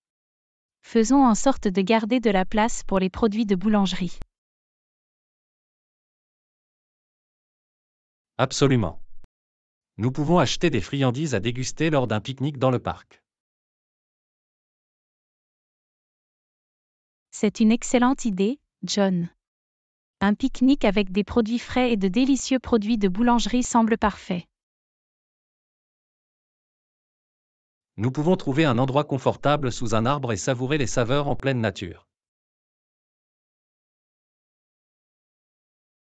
Faisons en sorte de garder de la place pour les produits de boulangerie. Absolument. Nous pouvons acheter des friandises à déguster lors d'un pique-nique dans le parc. C'est une excellente idée, John. Un pique-nique avec des produits frais et de délicieux produits de boulangerie semble parfait. Nous pouvons trouver un endroit confortable sous un arbre et savourer les saveurs en pleine nature.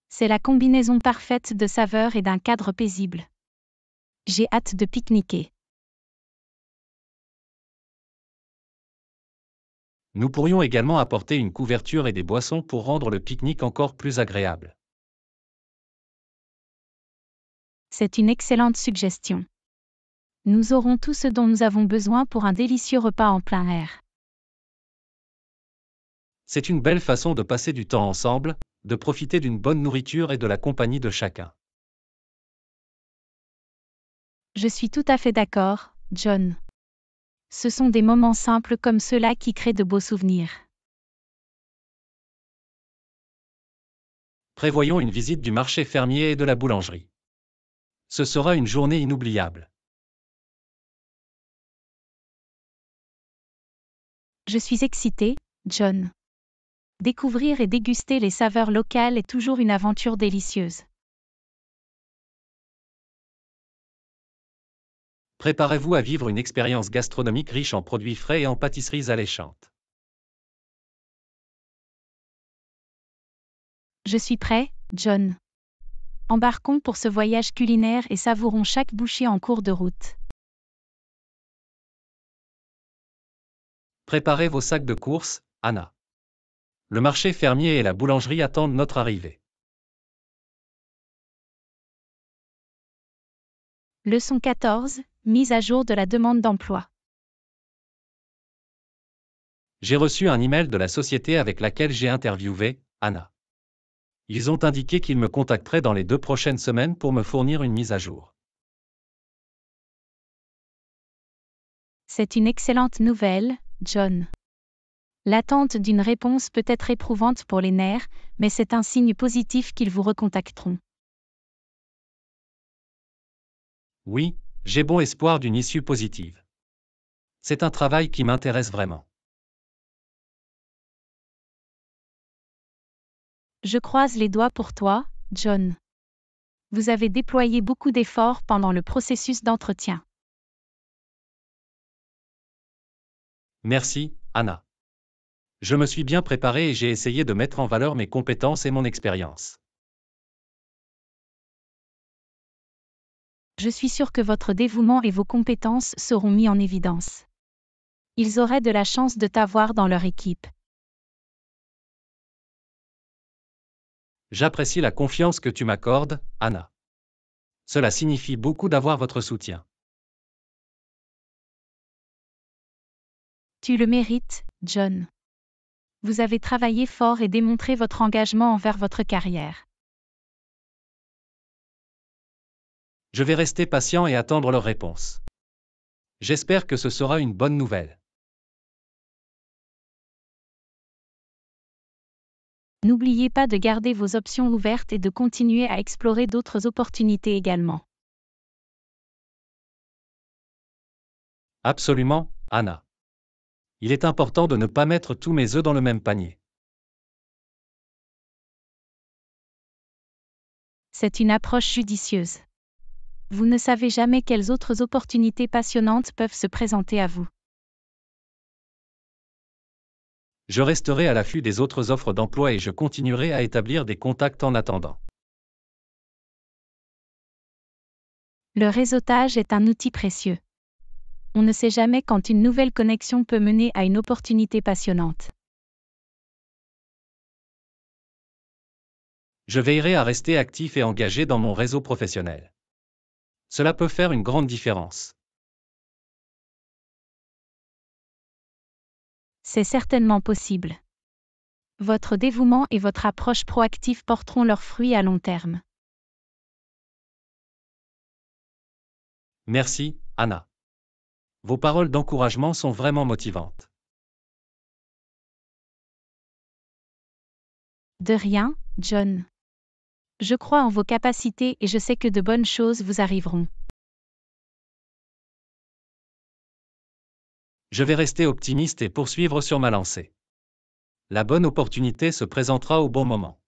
C'est la combinaison parfaite de saveurs et d'un cadre paisible. J'ai hâte de pique-niquer. Nous pourrions également apporter une couverture et des boissons pour rendre le pique-nique encore plus agréable. C'est une excellente suggestion. Nous aurons tout ce dont nous avons besoin pour un délicieux repas en plein air. C'est une belle façon de passer du temps ensemble, de profiter d'une bonne nourriture et de la compagnie de chacun. Je suis tout à fait d'accord, John. Ce sont des moments simples comme ceux-là qui créent de beaux souvenirs. Prévoyons une visite du marché fermier et de la boulangerie. Ce sera une journée inoubliable. Je suis excitée, John. Découvrir et déguster les saveurs locales est toujours une aventure délicieuse. Préparez-vous à vivre une expérience gastronomique riche en produits frais et en pâtisseries alléchantes. Je suis prêt, John. Embarquons pour ce voyage culinaire et savourons chaque bouchée en cours de route. Préparez vos sacs de courses, Anna. Le marché fermier et la boulangerie attendent notre arrivée. Leçon 14, mise à jour de la demande d'emploi. J'ai reçu un email de la société avec laquelle j'ai interviewé, Anna. Ils ont indiqué qu'ils me contacteraient dans les deux prochaines semaines pour me fournir une mise à jour. C'est une excellente nouvelle, John. L'attente d'une réponse peut être éprouvante pour les nerfs, mais c'est un signe positif qu'ils vous recontacteront. Oui, j'ai bon espoir d'une issue positive. C'est un travail qui m'intéresse vraiment. Je croise les doigts pour toi, John. Vous avez déployé beaucoup d'efforts pendant le processus d'entretien. Merci, Anna. Je me suis bien préparée et j'ai essayé de mettre en valeur mes compétences et mon expérience. je suis sûre que votre dévouement et vos compétences seront mis en évidence. Ils auraient de la chance de t'avoir dans leur équipe. J'apprécie la confiance que tu m'accordes, Anna. Cela signifie beaucoup d'avoir votre soutien. Tu le mérites, John. Vous avez travaillé fort et démontré votre engagement envers votre carrière. Je vais rester patient et attendre leurs réponses. J'espère que ce sera une bonne nouvelle. N'oubliez pas de garder vos options ouvertes et de continuer à explorer d'autres opportunités également. Absolument, Anna. Il est important de ne pas mettre tous mes œufs dans le même panier. C'est une approche judicieuse vous ne savez jamais quelles autres opportunités passionnantes peuvent se présenter à vous. Je resterai à l'affût des autres offres d'emploi et je continuerai à établir des contacts en attendant. Le réseautage est un outil précieux. On ne sait jamais quand une nouvelle connexion peut mener à une opportunité passionnante. Je veillerai à rester actif et engagé dans mon réseau professionnel. Cela peut faire une grande différence. C'est certainement possible. Votre dévouement et votre approche proactive porteront leurs fruits à long terme. Merci, Anna. Vos paroles d'encouragement sont vraiment motivantes. De rien, John. Je crois en vos capacités et je sais que de bonnes choses vous arriveront. Je vais rester optimiste et poursuivre sur ma lancée. La bonne opportunité se présentera au bon moment.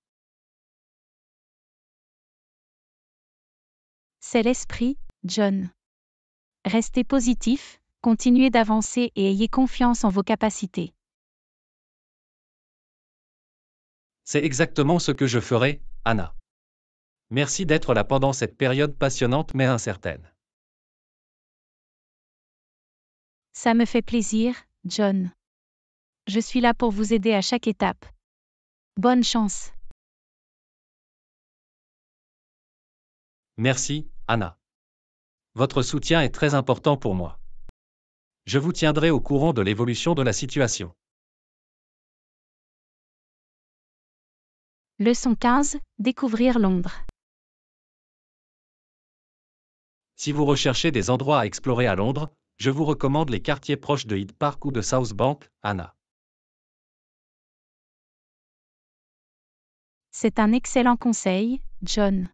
C'est l'esprit, John. Restez positif, continuez d'avancer et ayez confiance en vos capacités. C'est exactement ce que je ferai, Anna. Merci d'être là pendant cette période passionnante mais incertaine. Ça me fait plaisir, John. Je suis là pour vous aider à chaque étape. Bonne chance. Merci, Anna. Votre soutien est très important pour moi. Je vous tiendrai au courant de l'évolution de la situation. Leçon 15. Découvrir Londres. Si vous recherchez des endroits à explorer à Londres, je vous recommande les quartiers proches de Hyde Park ou de South Bank, Anna. C'est un excellent conseil, John.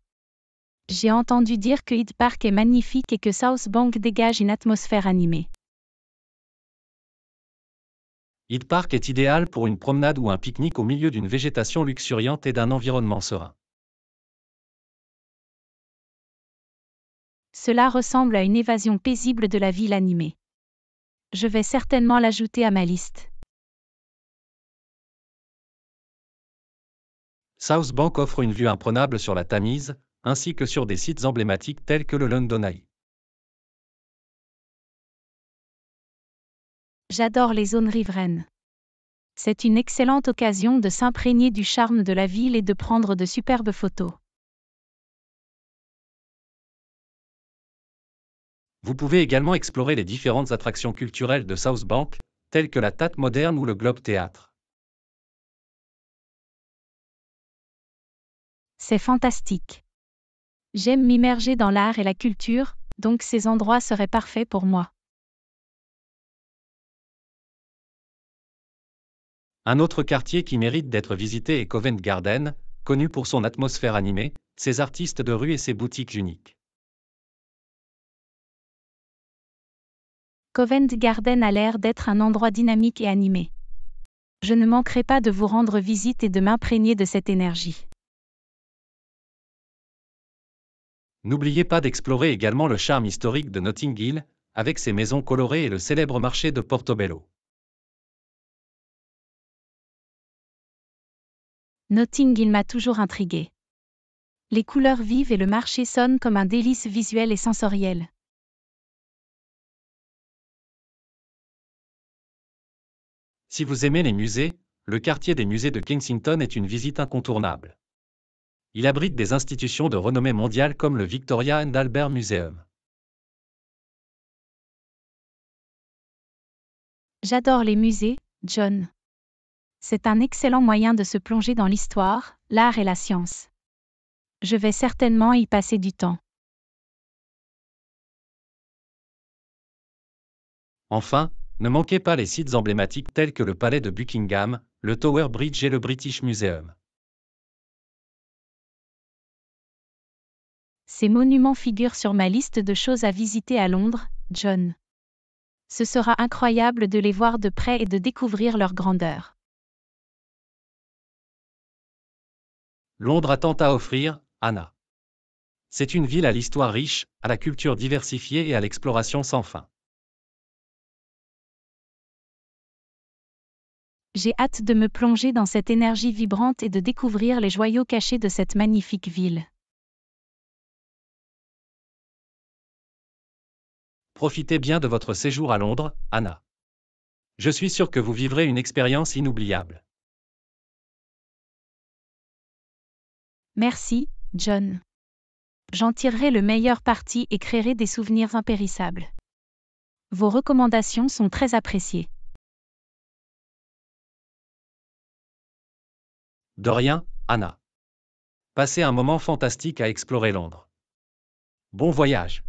J'ai entendu dire que Hyde Park est magnifique et que South Bank dégage une atmosphère animée. Hyde Park est idéal pour une promenade ou un pique-nique au milieu d'une végétation luxuriante et d'un environnement serein. Cela ressemble à une évasion paisible de la ville animée. Je vais certainement l'ajouter à ma liste. South Bank offre une vue imprenable sur la Tamise, ainsi que sur des sites emblématiques tels que le London Eye. J'adore les zones riveraines. C'est une excellente occasion de s'imprégner du charme de la ville et de prendre de superbes photos. Vous pouvez également explorer les différentes attractions culturelles de South Bank, telles que la Tate moderne ou le Globe Théâtre. C'est fantastique. J'aime m'immerger dans l'art et la culture, donc ces endroits seraient parfaits pour moi. Un autre quartier qui mérite d'être visité est Covent Garden, connu pour son atmosphère animée, ses artistes de rue et ses boutiques uniques. Covent Garden a l'air d'être un endroit dynamique et animé. Je ne manquerai pas de vous rendre visite et de m'imprégner de cette énergie. N'oubliez pas d'explorer également le charme historique de Notting Hill, avec ses maisons colorées et le célèbre marché de Portobello. Notting Hill m'a toujours intrigué. Les couleurs vives et le marché sonnent comme un délice visuel et sensoriel. Si vous aimez les musées, le quartier des musées de Kensington est une visite incontournable. Il abrite des institutions de renommée mondiale comme le Victoria and Albert Museum. J'adore les musées, John. C'est un excellent moyen de se plonger dans l'histoire, l'art et la science. Je vais certainement y passer du temps. Enfin, ne manquez pas les sites emblématiques tels que le palais de Buckingham, le Tower Bridge et le British Museum. Ces monuments figurent sur ma liste de choses à visiter à Londres, John. Ce sera incroyable de les voir de près et de découvrir leur grandeur. Londres a tant à offrir, Anna. C'est une ville à l'histoire riche, à la culture diversifiée et à l'exploration sans fin. J'ai hâte de me plonger dans cette énergie vibrante et de découvrir les joyaux cachés de cette magnifique ville. Profitez bien de votre séjour à Londres, Anna. Je suis sûr que vous vivrez une expérience inoubliable. Merci, John. J'en tirerai le meilleur parti et créerai des souvenirs impérissables. Vos recommandations sont très appréciées. De rien, Anna. Passez un moment fantastique à explorer Londres. Bon voyage.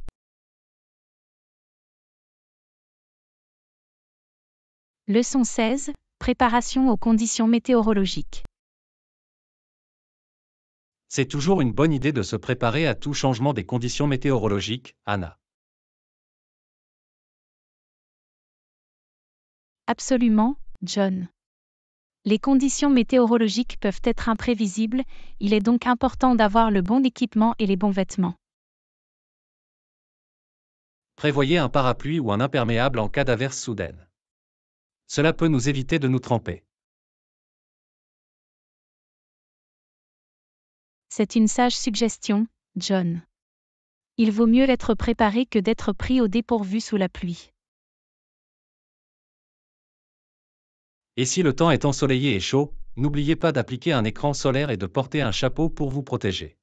Leçon 16. Préparation aux conditions météorologiques. C'est toujours une bonne idée de se préparer à tout changement des conditions météorologiques, Anna. Absolument, John. Les conditions météorologiques peuvent être imprévisibles, il est donc important d'avoir le bon équipement et les bons vêtements. Prévoyez un parapluie ou un imperméable en cas d'averse soudaine. Cela peut nous éviter de nous tremper. C'est une sage suggestion, John. Il vaut mieux être préparé que d'être pris au dépourvu sous la pluie. Et si le temps est ensoleillé et chaud, n'oubliez pas d'appliquer un écran solaire et de porter un chapeau pour vous protéger.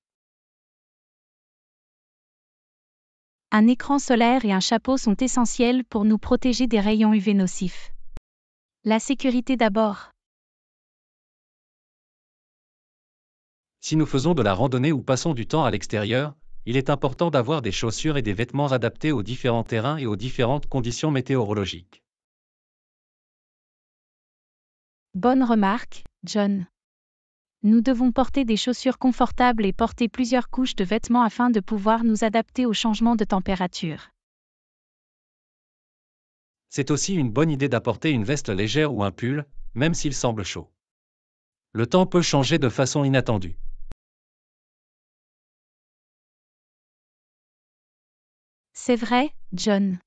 Un écran solaire et un chapeau sont essentiels pour nous protéger des rayons UV nocifs. La sécurité d'abord. Si nous faisons de la randonnée ou passons du temps à l'extérieur, il est important d'avoir des chaussures et des vêtements adaptés aux différents terrains et aux différentes conditions météorologiques. Bonne remarque, John. Nous devons porter des chaussures confortables et porter plusieurs couches de vêtements afin de pouvoir nous adapter aux changements de température. C'est aussi une bonne idée d'apporter une veste légère ou un pull, même s'il semble chaud. Le temps peut changer de façon inattendue. C'est vrai, John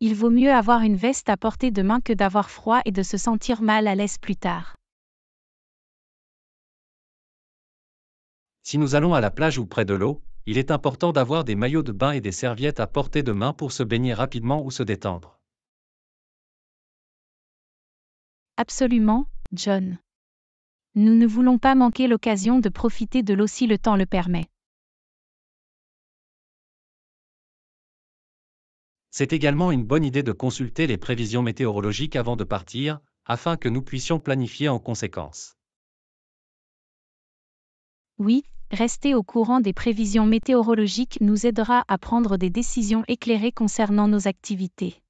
il vaut mieux avoir une veste à portée de main que d'avoir froid et de se sentir mal à l'aise plus tard. Si nous allons à la plage ou près de l'eau, il est important d'avoir des maillots de bain et des serviettes à portée de main pour se baigner rapidement ou se détendre. Absolument, John. Nous ne voulons pas manquer l'occasion de profiter de l'eau si le temps le permet. C'est également une bonne idée de consulter les prévisions météorologiques avant de partir, afin que nous puissions planifier en conséquence. Oui, rester au courant des prévisions météorologiques nous aidera à prendre des décisions éclairées concernant nos activités.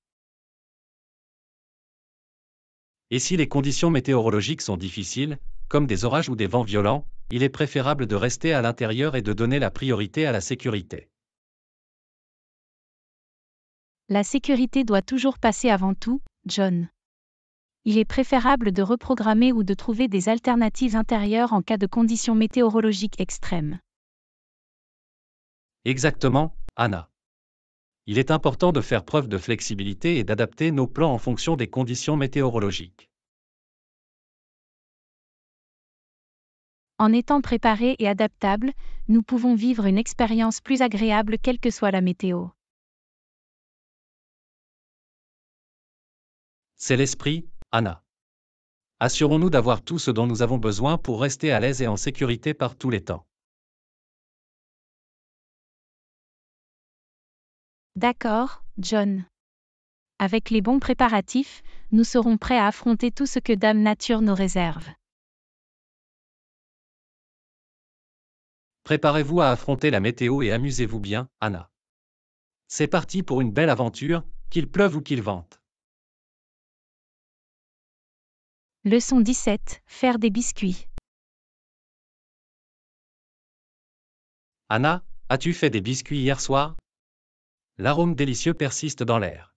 Et si les conditions météorologiques sont difficiles, comme des orages ou des vents violents, il est préférable de rester à l'intérieur et de donner la priorité à la sécurité. La sécurité doit toujours passer avant tout, John. Il est préférable de reprogrammer ou de trouver des alternatives intérieures en cas de conditions météorologiques extrêmes. Exactement, Anna. Il est important de faire preuve de flexibilité et d'adapter nos plans en fonction des conditions météorologiques. En étant préparés et adaptables, nous pouvons vivre une expérience plus agréable quelle que soit la météo. C'est l'esprit, Anna. Assurons-nous d'avoir tout ce dont nous avons besoin pour rester à l'aise et en sécurité par tous les temps. D'accord, John. Avec les bons préparatifs, nous serons prêts à affronter tout ce que Dame Nature nous réserve. Préparez-vous à affronter la météo et amusez-vous bien, Anna. C'est parti pour une belle aventure, qu'il pleuve ou qu'il vente. Leçon 17. Faire des biscuits. Anna, as-tu fait des biscuits hier soir L'arôme délicieux persiste dans l'air.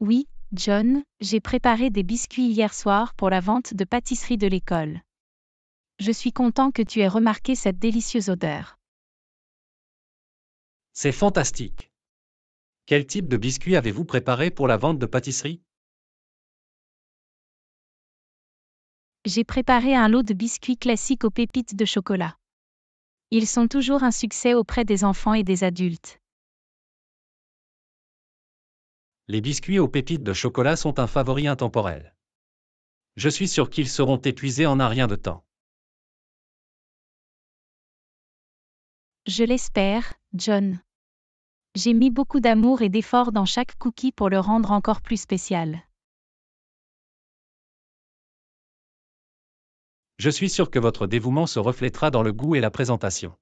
Oui, John, j'ai préparé des biscuits hier soir pour la vente de pâtisserie de l'école. Je suis content que tu aies remarqué cette délicieuse odeur. C'est fantastique. Quel type de biscuit avez-vous préparé pour la vente de pâtisserie J'ai préparé un lot de biscuits classiques aux pépites de chocolat. Ils sont toujours un succès auprès des enfants et des adultes. Les biscuits aux pépites de chocolat sont un favori intemporel. Je suis sûr qu'ils seront épuisés en un rien de temps. Je l'espère, John. J'ai mis beaucoup d'amour et d'effort dans chaque cookie pour le rendre encore plus spécial. Je suis sûr que votre dévouement se reflètera dans le goût et la présentation.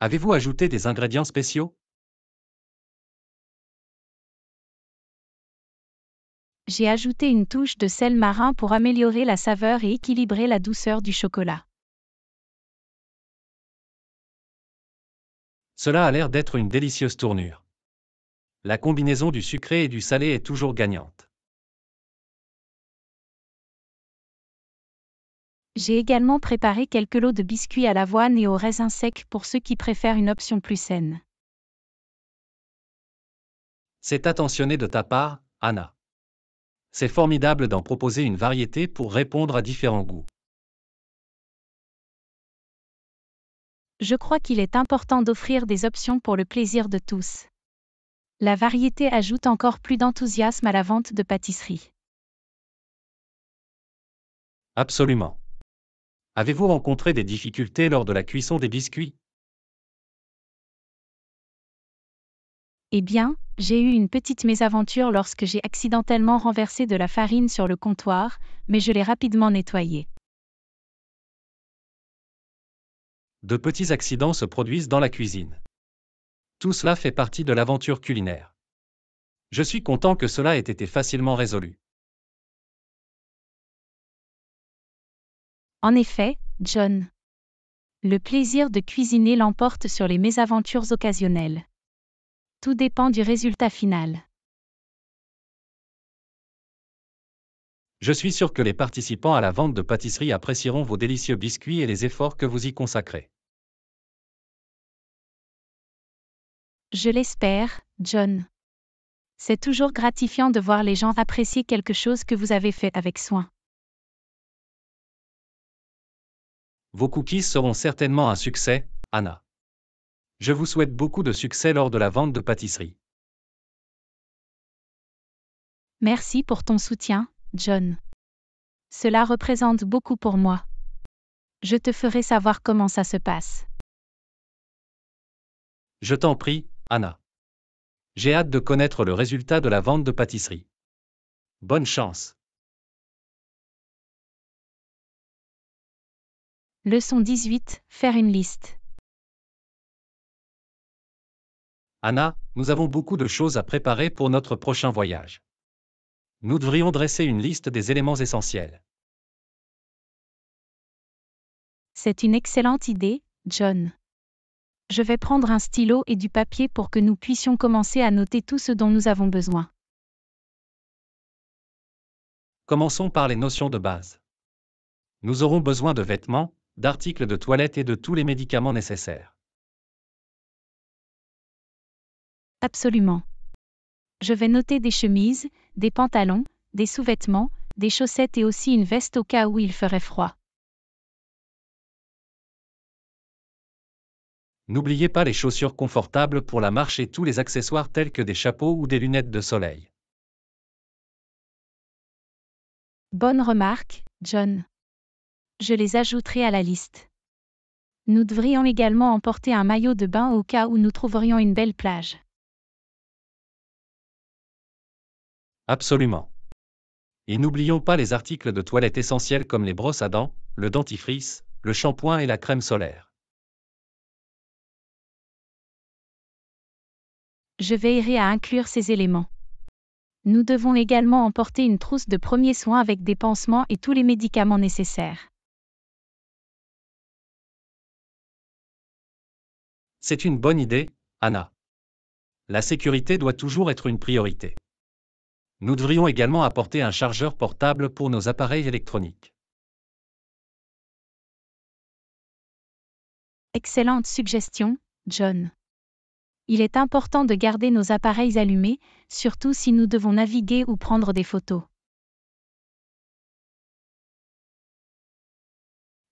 Avez-vous ajouté des ingrédients spéciaux J'ai ajouté une touche de sel marin pour améliorer la saveur et équilibrer la douceur du chocolat. Cela a l'air d'être une délicieuse tournure. La combinaison du sucré et du salé est toujours gagnante. J'ai également préparé quelques lots de biscuits à l'avoine et aux raisins secs pour ceux qui préfèrent une option plus saine. C'est attentionné de ta part, Anna. C'est formidable d'en proposer une variété pour répondre à différents goûts. je crois qu'il est important d'offrir des options pour le plaisir de tous. La variété ajoute encore plus d'enthousiasme à la vente de pâtisseries. Absolument. Avez-vous rencontré des difficultés lors de la cuisson des biscuits Eh bien, j'ai eu une petite mésaventure lorsque j'ai accidentellement renversé de la farine sur le comptoir, mais je l'ai rapidement nettoyée. de petits accidents se produisent dans la cuisine. Tout cela fait partie de l'aventure culinaire. Je suis content que cela ait été facilement résolu. En effet, John. Le plaisir de cuisiner l'emporte sur les mésaventures occasionnelles. Tout dépend du résultat final. Je suis sûr que les participants à la vente de pâtisserie apprécieront vos délicieux biscuits et les efforts que vous y consacrez. Je l'espère, John. C'est toujours gratifiant de voir les gens apprécier quelque chose que vous avez fait avec soin. Vos cookies seront certainement un succès, Anna. Je vous souhaite beaucoup de succès lors de la vente de pâtisserie. Merci pour ton soutien, John. Cela représente beaucoup pour moi. Je te ferai savoir comment ça se passe. Je t'en prie, Anna. J'ai hâte de connaître le résultat de la vente de pâtisserie. Bonne chance. Leçon 18. Faire une liste. Anna, nous avons beaucoup de choses à préparer pour notre prochain voyage. Nous devrions dresser une liste des éléments essentiels. C'est une excellente idée, John je vais prendre un stylo et du papier pour que nous puissions commencer à noter tout ce dont nous avons besoin. Commençons par les notions de base. Nous aurons besoin de vêtements, d'articles de toilette et de tous les médicaments nécessaires. Absolument. Je vais noter des chemises, des pantalons, des sous-vêtements, des chaussettes et aussi une veste au cas où il ferait froid. N'oubliez pas les chaussures confortables pour la marche et tous les accessoires tels que des chapeaux ou des lunettes de soleil. Bonne remarque, John. Je les ajouterai à la liste. Nous devrions également emporter un maillot de bain au cas où nous trouverions une belle plage. Absolument. Et n'oublions pas les articles de toilette essentiels comme les brosses à dents, le dentifrice, le shampoing et la crème solaire. je veillerai à inclure ces éléments. Nous devons également emporter une trousse de premiers soins avec des pansements et tous les médicaments nécessaires. C'est une bonne idée, Anna. La sécurité doit toujours être une priorité. Nous devrions également apporter un chargeur portable pour nos appareils électroniques. Excellente suggestion, John il est important de garder nos appareils allumés, surtout si nous devons naviguer ou prendre des photos.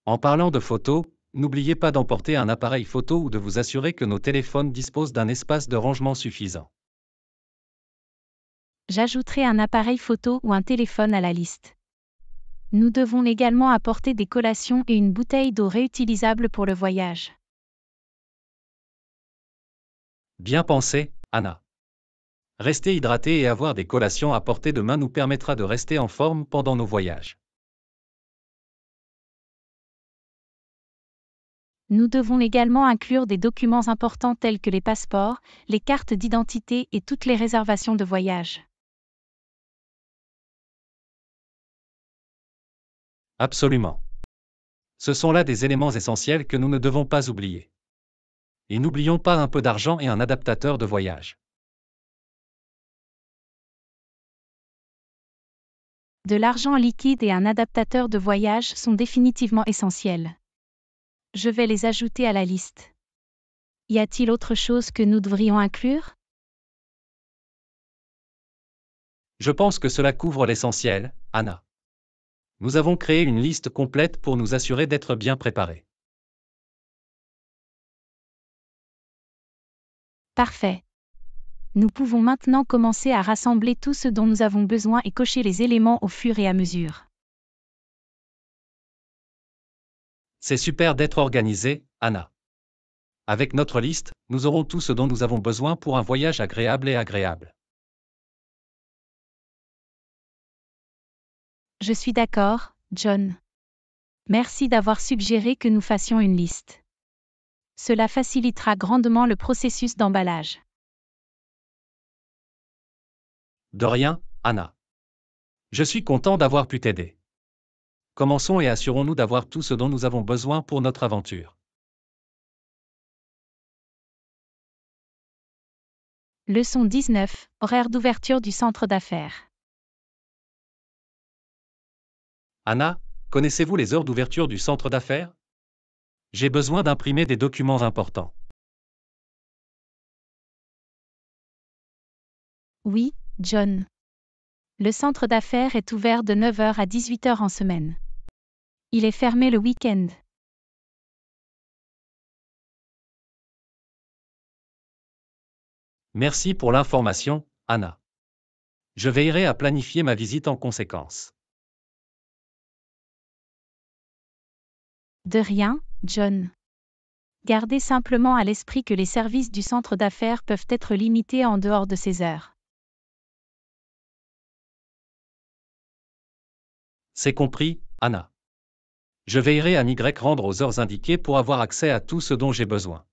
En parlant de photos, n'oubliez pas d'emporter un appareil photo ou de vous assurer que nos téléphones disposent d'un espace de rangement suffisant. J'ajouterai un appareil photo ou un téléphone à la liste. Nous devons également apporter des collations et une bouteille d'eau réutilisable pour le voyage. Bien pensé, Anna. Rester hydraté et avoir des collations à portée de main nous permettra de rester en forme pendant nos voyages. Nous devons également inclure des documents importants tels que les passeports, les cartes d'identité et toutes les réservations de voyage. Absolument. Ce sont là des éléments essentiels que nous ne devons pas oublier. Et n'oublions pas un peu d'argent et un adaptateur de voyage. De l'argent liquide et un adaptateur de voyage sont définitivement essentiels. Je vais les ajouter à la liste. Y a-t-il autre chose que nous devrions inclure Je pense que cela couvre l'essentiel, Anna. Nous avons créé une liste complète pour nous assurer d'être bien préparés. Parfait. Nous pouvons maintenant commencer à rassembler tout ce dont nous avons besoin et cocher les éléments au fur et à mesure. C'est super d'être organisé, Anna. Avec notre liste, nous aurons tout ce dont nous avons besoin pour un voyage agréable et agréable. Je suis d'accord, John. Merci d'avoir suggéré que nous fassions une liste. Cela facilitera grandement le processus d'emballage. De rien, Anna. Je suis content d'avoir pu t'aider. Commençons et assurons-nous d'avoir tout ce dont nous avons besoin pour notre aventure. Leçon 19, horaire d'ouverture du centre d'affaires. Anna, connaissez-vous les heures d'ouverture du centre d'affaires j'ai besoin d'imprimer des documents importants. Oui, John. Le centre d'affaires est ouvert de 9h à 18h en semaine. Il est fermé le week-end. Merci pour l'information, Anna. Je veillerai à planifier ma visite en conséquence. De rien, John. Gardez simplement à l'esprit que les services du centre d'affaires peuvent être limités en dehors de ces heures. C'est compris, Anna. Je veillerai à m'y rendre aux heures indiquées pour avoir accès à tout ce dont j'ai besoin.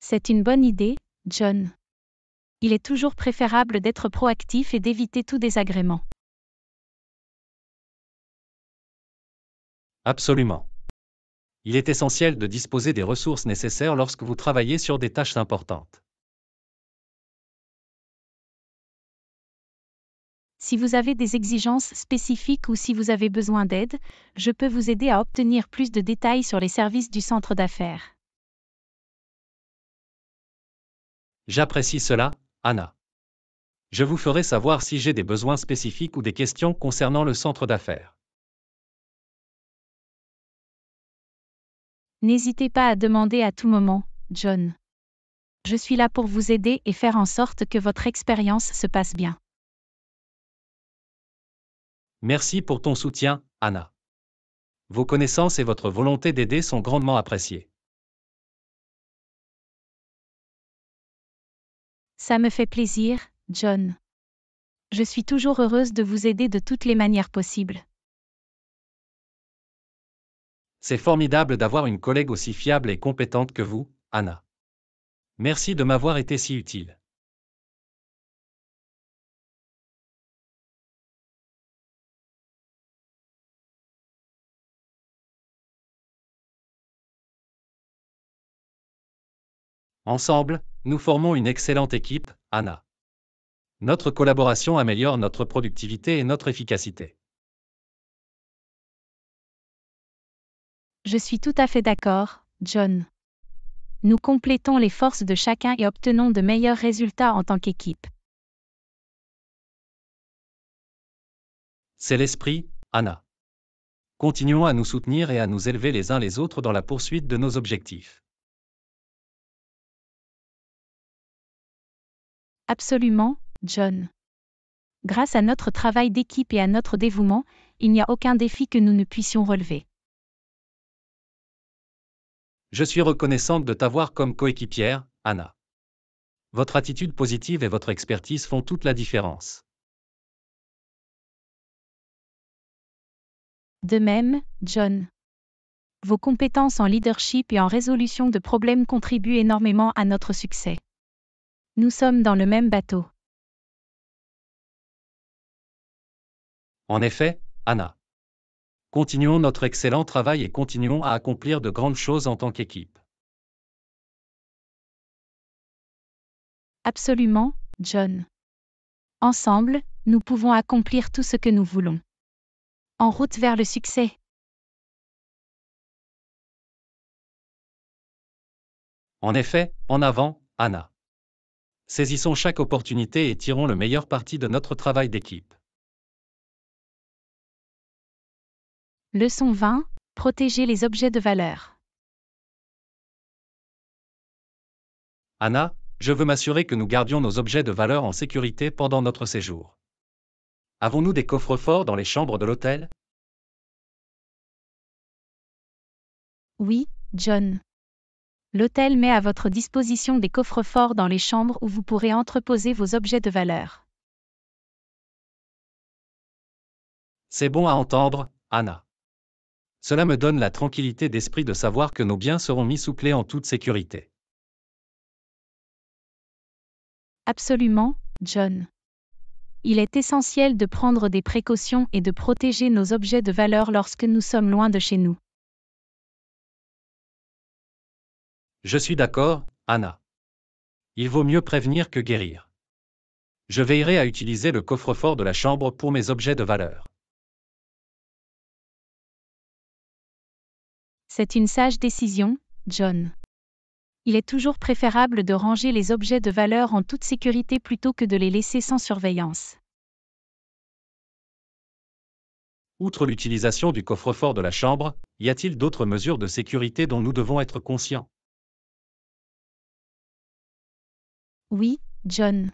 C'est une bonne idée, John. Il est toujours préférable d'être proactif et d'éviter tout désagrément. Absolument. Il est essentiel de disposer des ressources nécessaires lorsque vous travaillez sur des tâches importantes. Si vous avez des exigences spécifiques ou si vous avez besoin d'aide, je peux vous aider à obtenir plus de détails sur les services du centre d'affaires. J'apprécie cela, Anna. Je vous ferai savoir si j'ai des besoins spécifiques ou des questions concernant le centre d'affaires. N'hésitez pas à demander à tout moment, John. Je suis là pour vous aider et faire en sorte que votre expérience se passe bien. Merci pour ton soutien, Anna. Vos connaissances et votre volonté d'aider sont grandement appréciées. Ça me fait plaisir, John. Je suis toujours heureuse de vous aider de toutes les manières possibles. C'est formidable d'avoir une collègue aussi fiable et compétente que vous, Anna. Merci de m'avoir été si utile. Ensemble, nous formons une excellente équipe, Anna. Notre collaboration améliore notre productivité et notre efficacité. Je suis tout à fait d'accord, John. Nous complétons les forces de chacun et obtenons de meilleurs résultats en tant qu'équipe. C'est l'esprit, Anna. Continuons à nous soutenir et à nous élever les uns les autres dans la poursuite de nos objectifs. Absolument, John. Grâce à notre travail d'équipe et à notre dévouement, il n'y a aucun défi que nous ne puissions relever. Je suis reconnaissante de t'avoir comme coéquipière, Anna. Votre attitude positive et votre expertise font toute la différence. De même, John. Vos compétences en leadership et en résolution de problèmes contribuent énormément à notre succès. Nous sommes dans le même bateau. En effet, Anna. Continuons notre excellent travail et continuons à accomplir de grandes choses en tant qu'équipe. Absolument, John. Ensemble, nous pouvons accomplir tout ce que nous voulons. En route vers le succès. En effet, en avant, Anna. Saisissons chaque opportunité et tirons le meilleur parti de notre travail d'équipe. Leçon 20. Protéger les objets de valeur. Anna, je veux m'assurer que nous gardions nos objets de valeur en sécurité pendant notre séjour. Avons-nous des coffres forts dans les chambres de l'hôtel Oui, John. L'hôtel met à votre disposition des coffres forts dans les chambres où vous pourrez entreposer vos objets de valeur. C'est bon à entendre, Anna. Cela me donne la tranquillité d'esprit de savoir que nos biens seront mis sous clé en toute sécurité. Absolument, John. Il est essentiel de prendre des précautions et de protéger nos objets de valeur lorsque nous sommes loin de chez nous. Je suis d'accord, Anna. Il vaut mieux prévenir que guérir. Je veillerai à utiliser le coffre-fort de la chambre pour mes objets de valeur. C'est une sage décision, John. Il est toujours préférable de ranger les objets de valeur en toute sécurité plutôt que de les laisser sans surveillance. Outre l'utilisation du coffre-fort de la chambre, y a-t-il d'autres mesures de sécurité dont nous devons être conscients Oui, John.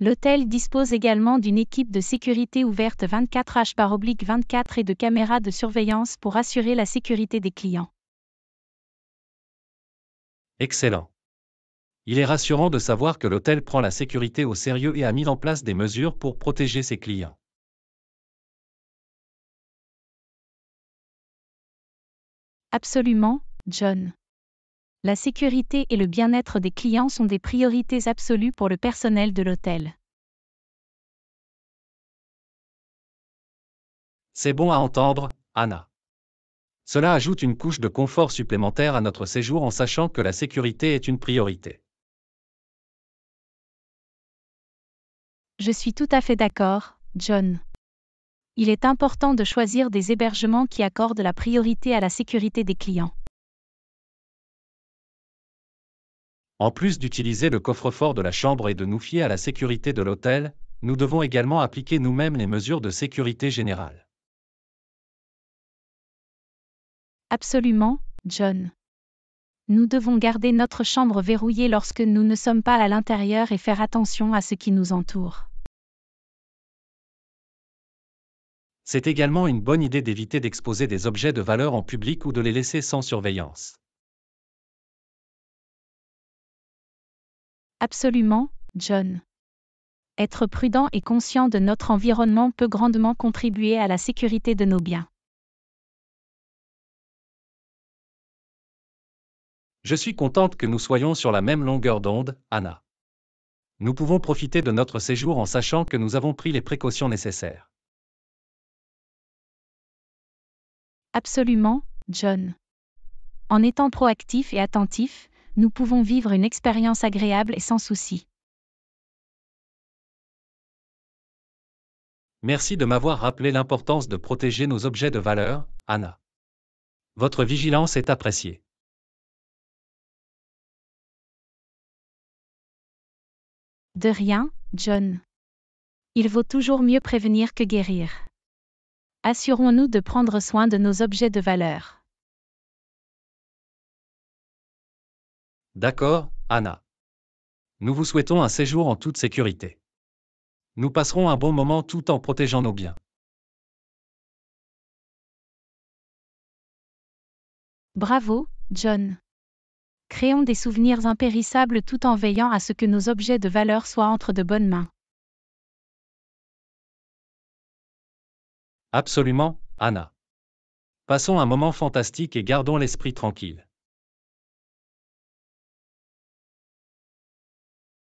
L'hôtel dispose également d'une équipe de sécurité ouverte 24H/24 et de caméras de surveillance pour assurer la sécurité des clients. Excellent. Il est rassurant de savoir que l'hôtel prend la sécurité au sérieux et a mis en place des mesures pour protéger ses clients. Absolument, John la sécurité et le bien-être des clients sont des priorités absolues pour le personnel de l'hôtel. C'est bon à entendre, Anna. Cela ajoute une couche de confort supplémentaire à notre séjour en sachant que la sécurité est une priorité. Je suis tout à fait d'accord, John. Il est important de choisir des hébergements qui accordent la priorité à la sécurité des clients. En plus d'utiliser le coffre-fort de la chambre et de nous fier à la sécurité de l'hôtel, nous devons également appliquer nous-mêmes les mesures de sécurité générale. Absolument, John. Nous devons garder notre chambre verrouillée lorsque nous ne sommes pas à l'intérieur et faire attention à ce qui nous entoure. C'est également une bonne idée d'éviter d'exposer des objets de valeur en public ou de les laisser sans surveillance. Absolument, John. Être prudent et conscient de notre environnement peut grandement contribuer à la sécurité de nos biens. Je suis contente que nous soyons sur la même longueur d'onde, Anna. Nous pouvons profiter de notre séjour en sachant que nous avons pris les précautions nécessaires. Absolument, John. En étant proactif et attentif, nous pouvons vivre une expérience agréable et sans souci. Merci de m'avoir rappelé l'importance de protéger nos objets de valeur, Anna. Votre vigilance est appréciée. De rien, John. Il vaut toujours mieux prévenir que guérir. Assurons-nous de prendre soin de nos objets de valeur. D'accord, Anna. Nous vous souhaitons un séjour en toute sécurité. Nous passerons un bon moment tout en protégeant nos biens. Bravo, John. Créons des souvenirs impérissables tout en veillant à ce que nos objets de valeur soient entre de bonnes mains. Absolument, Anna. Passons un moment fantastique et gardons l'esprit tranquille.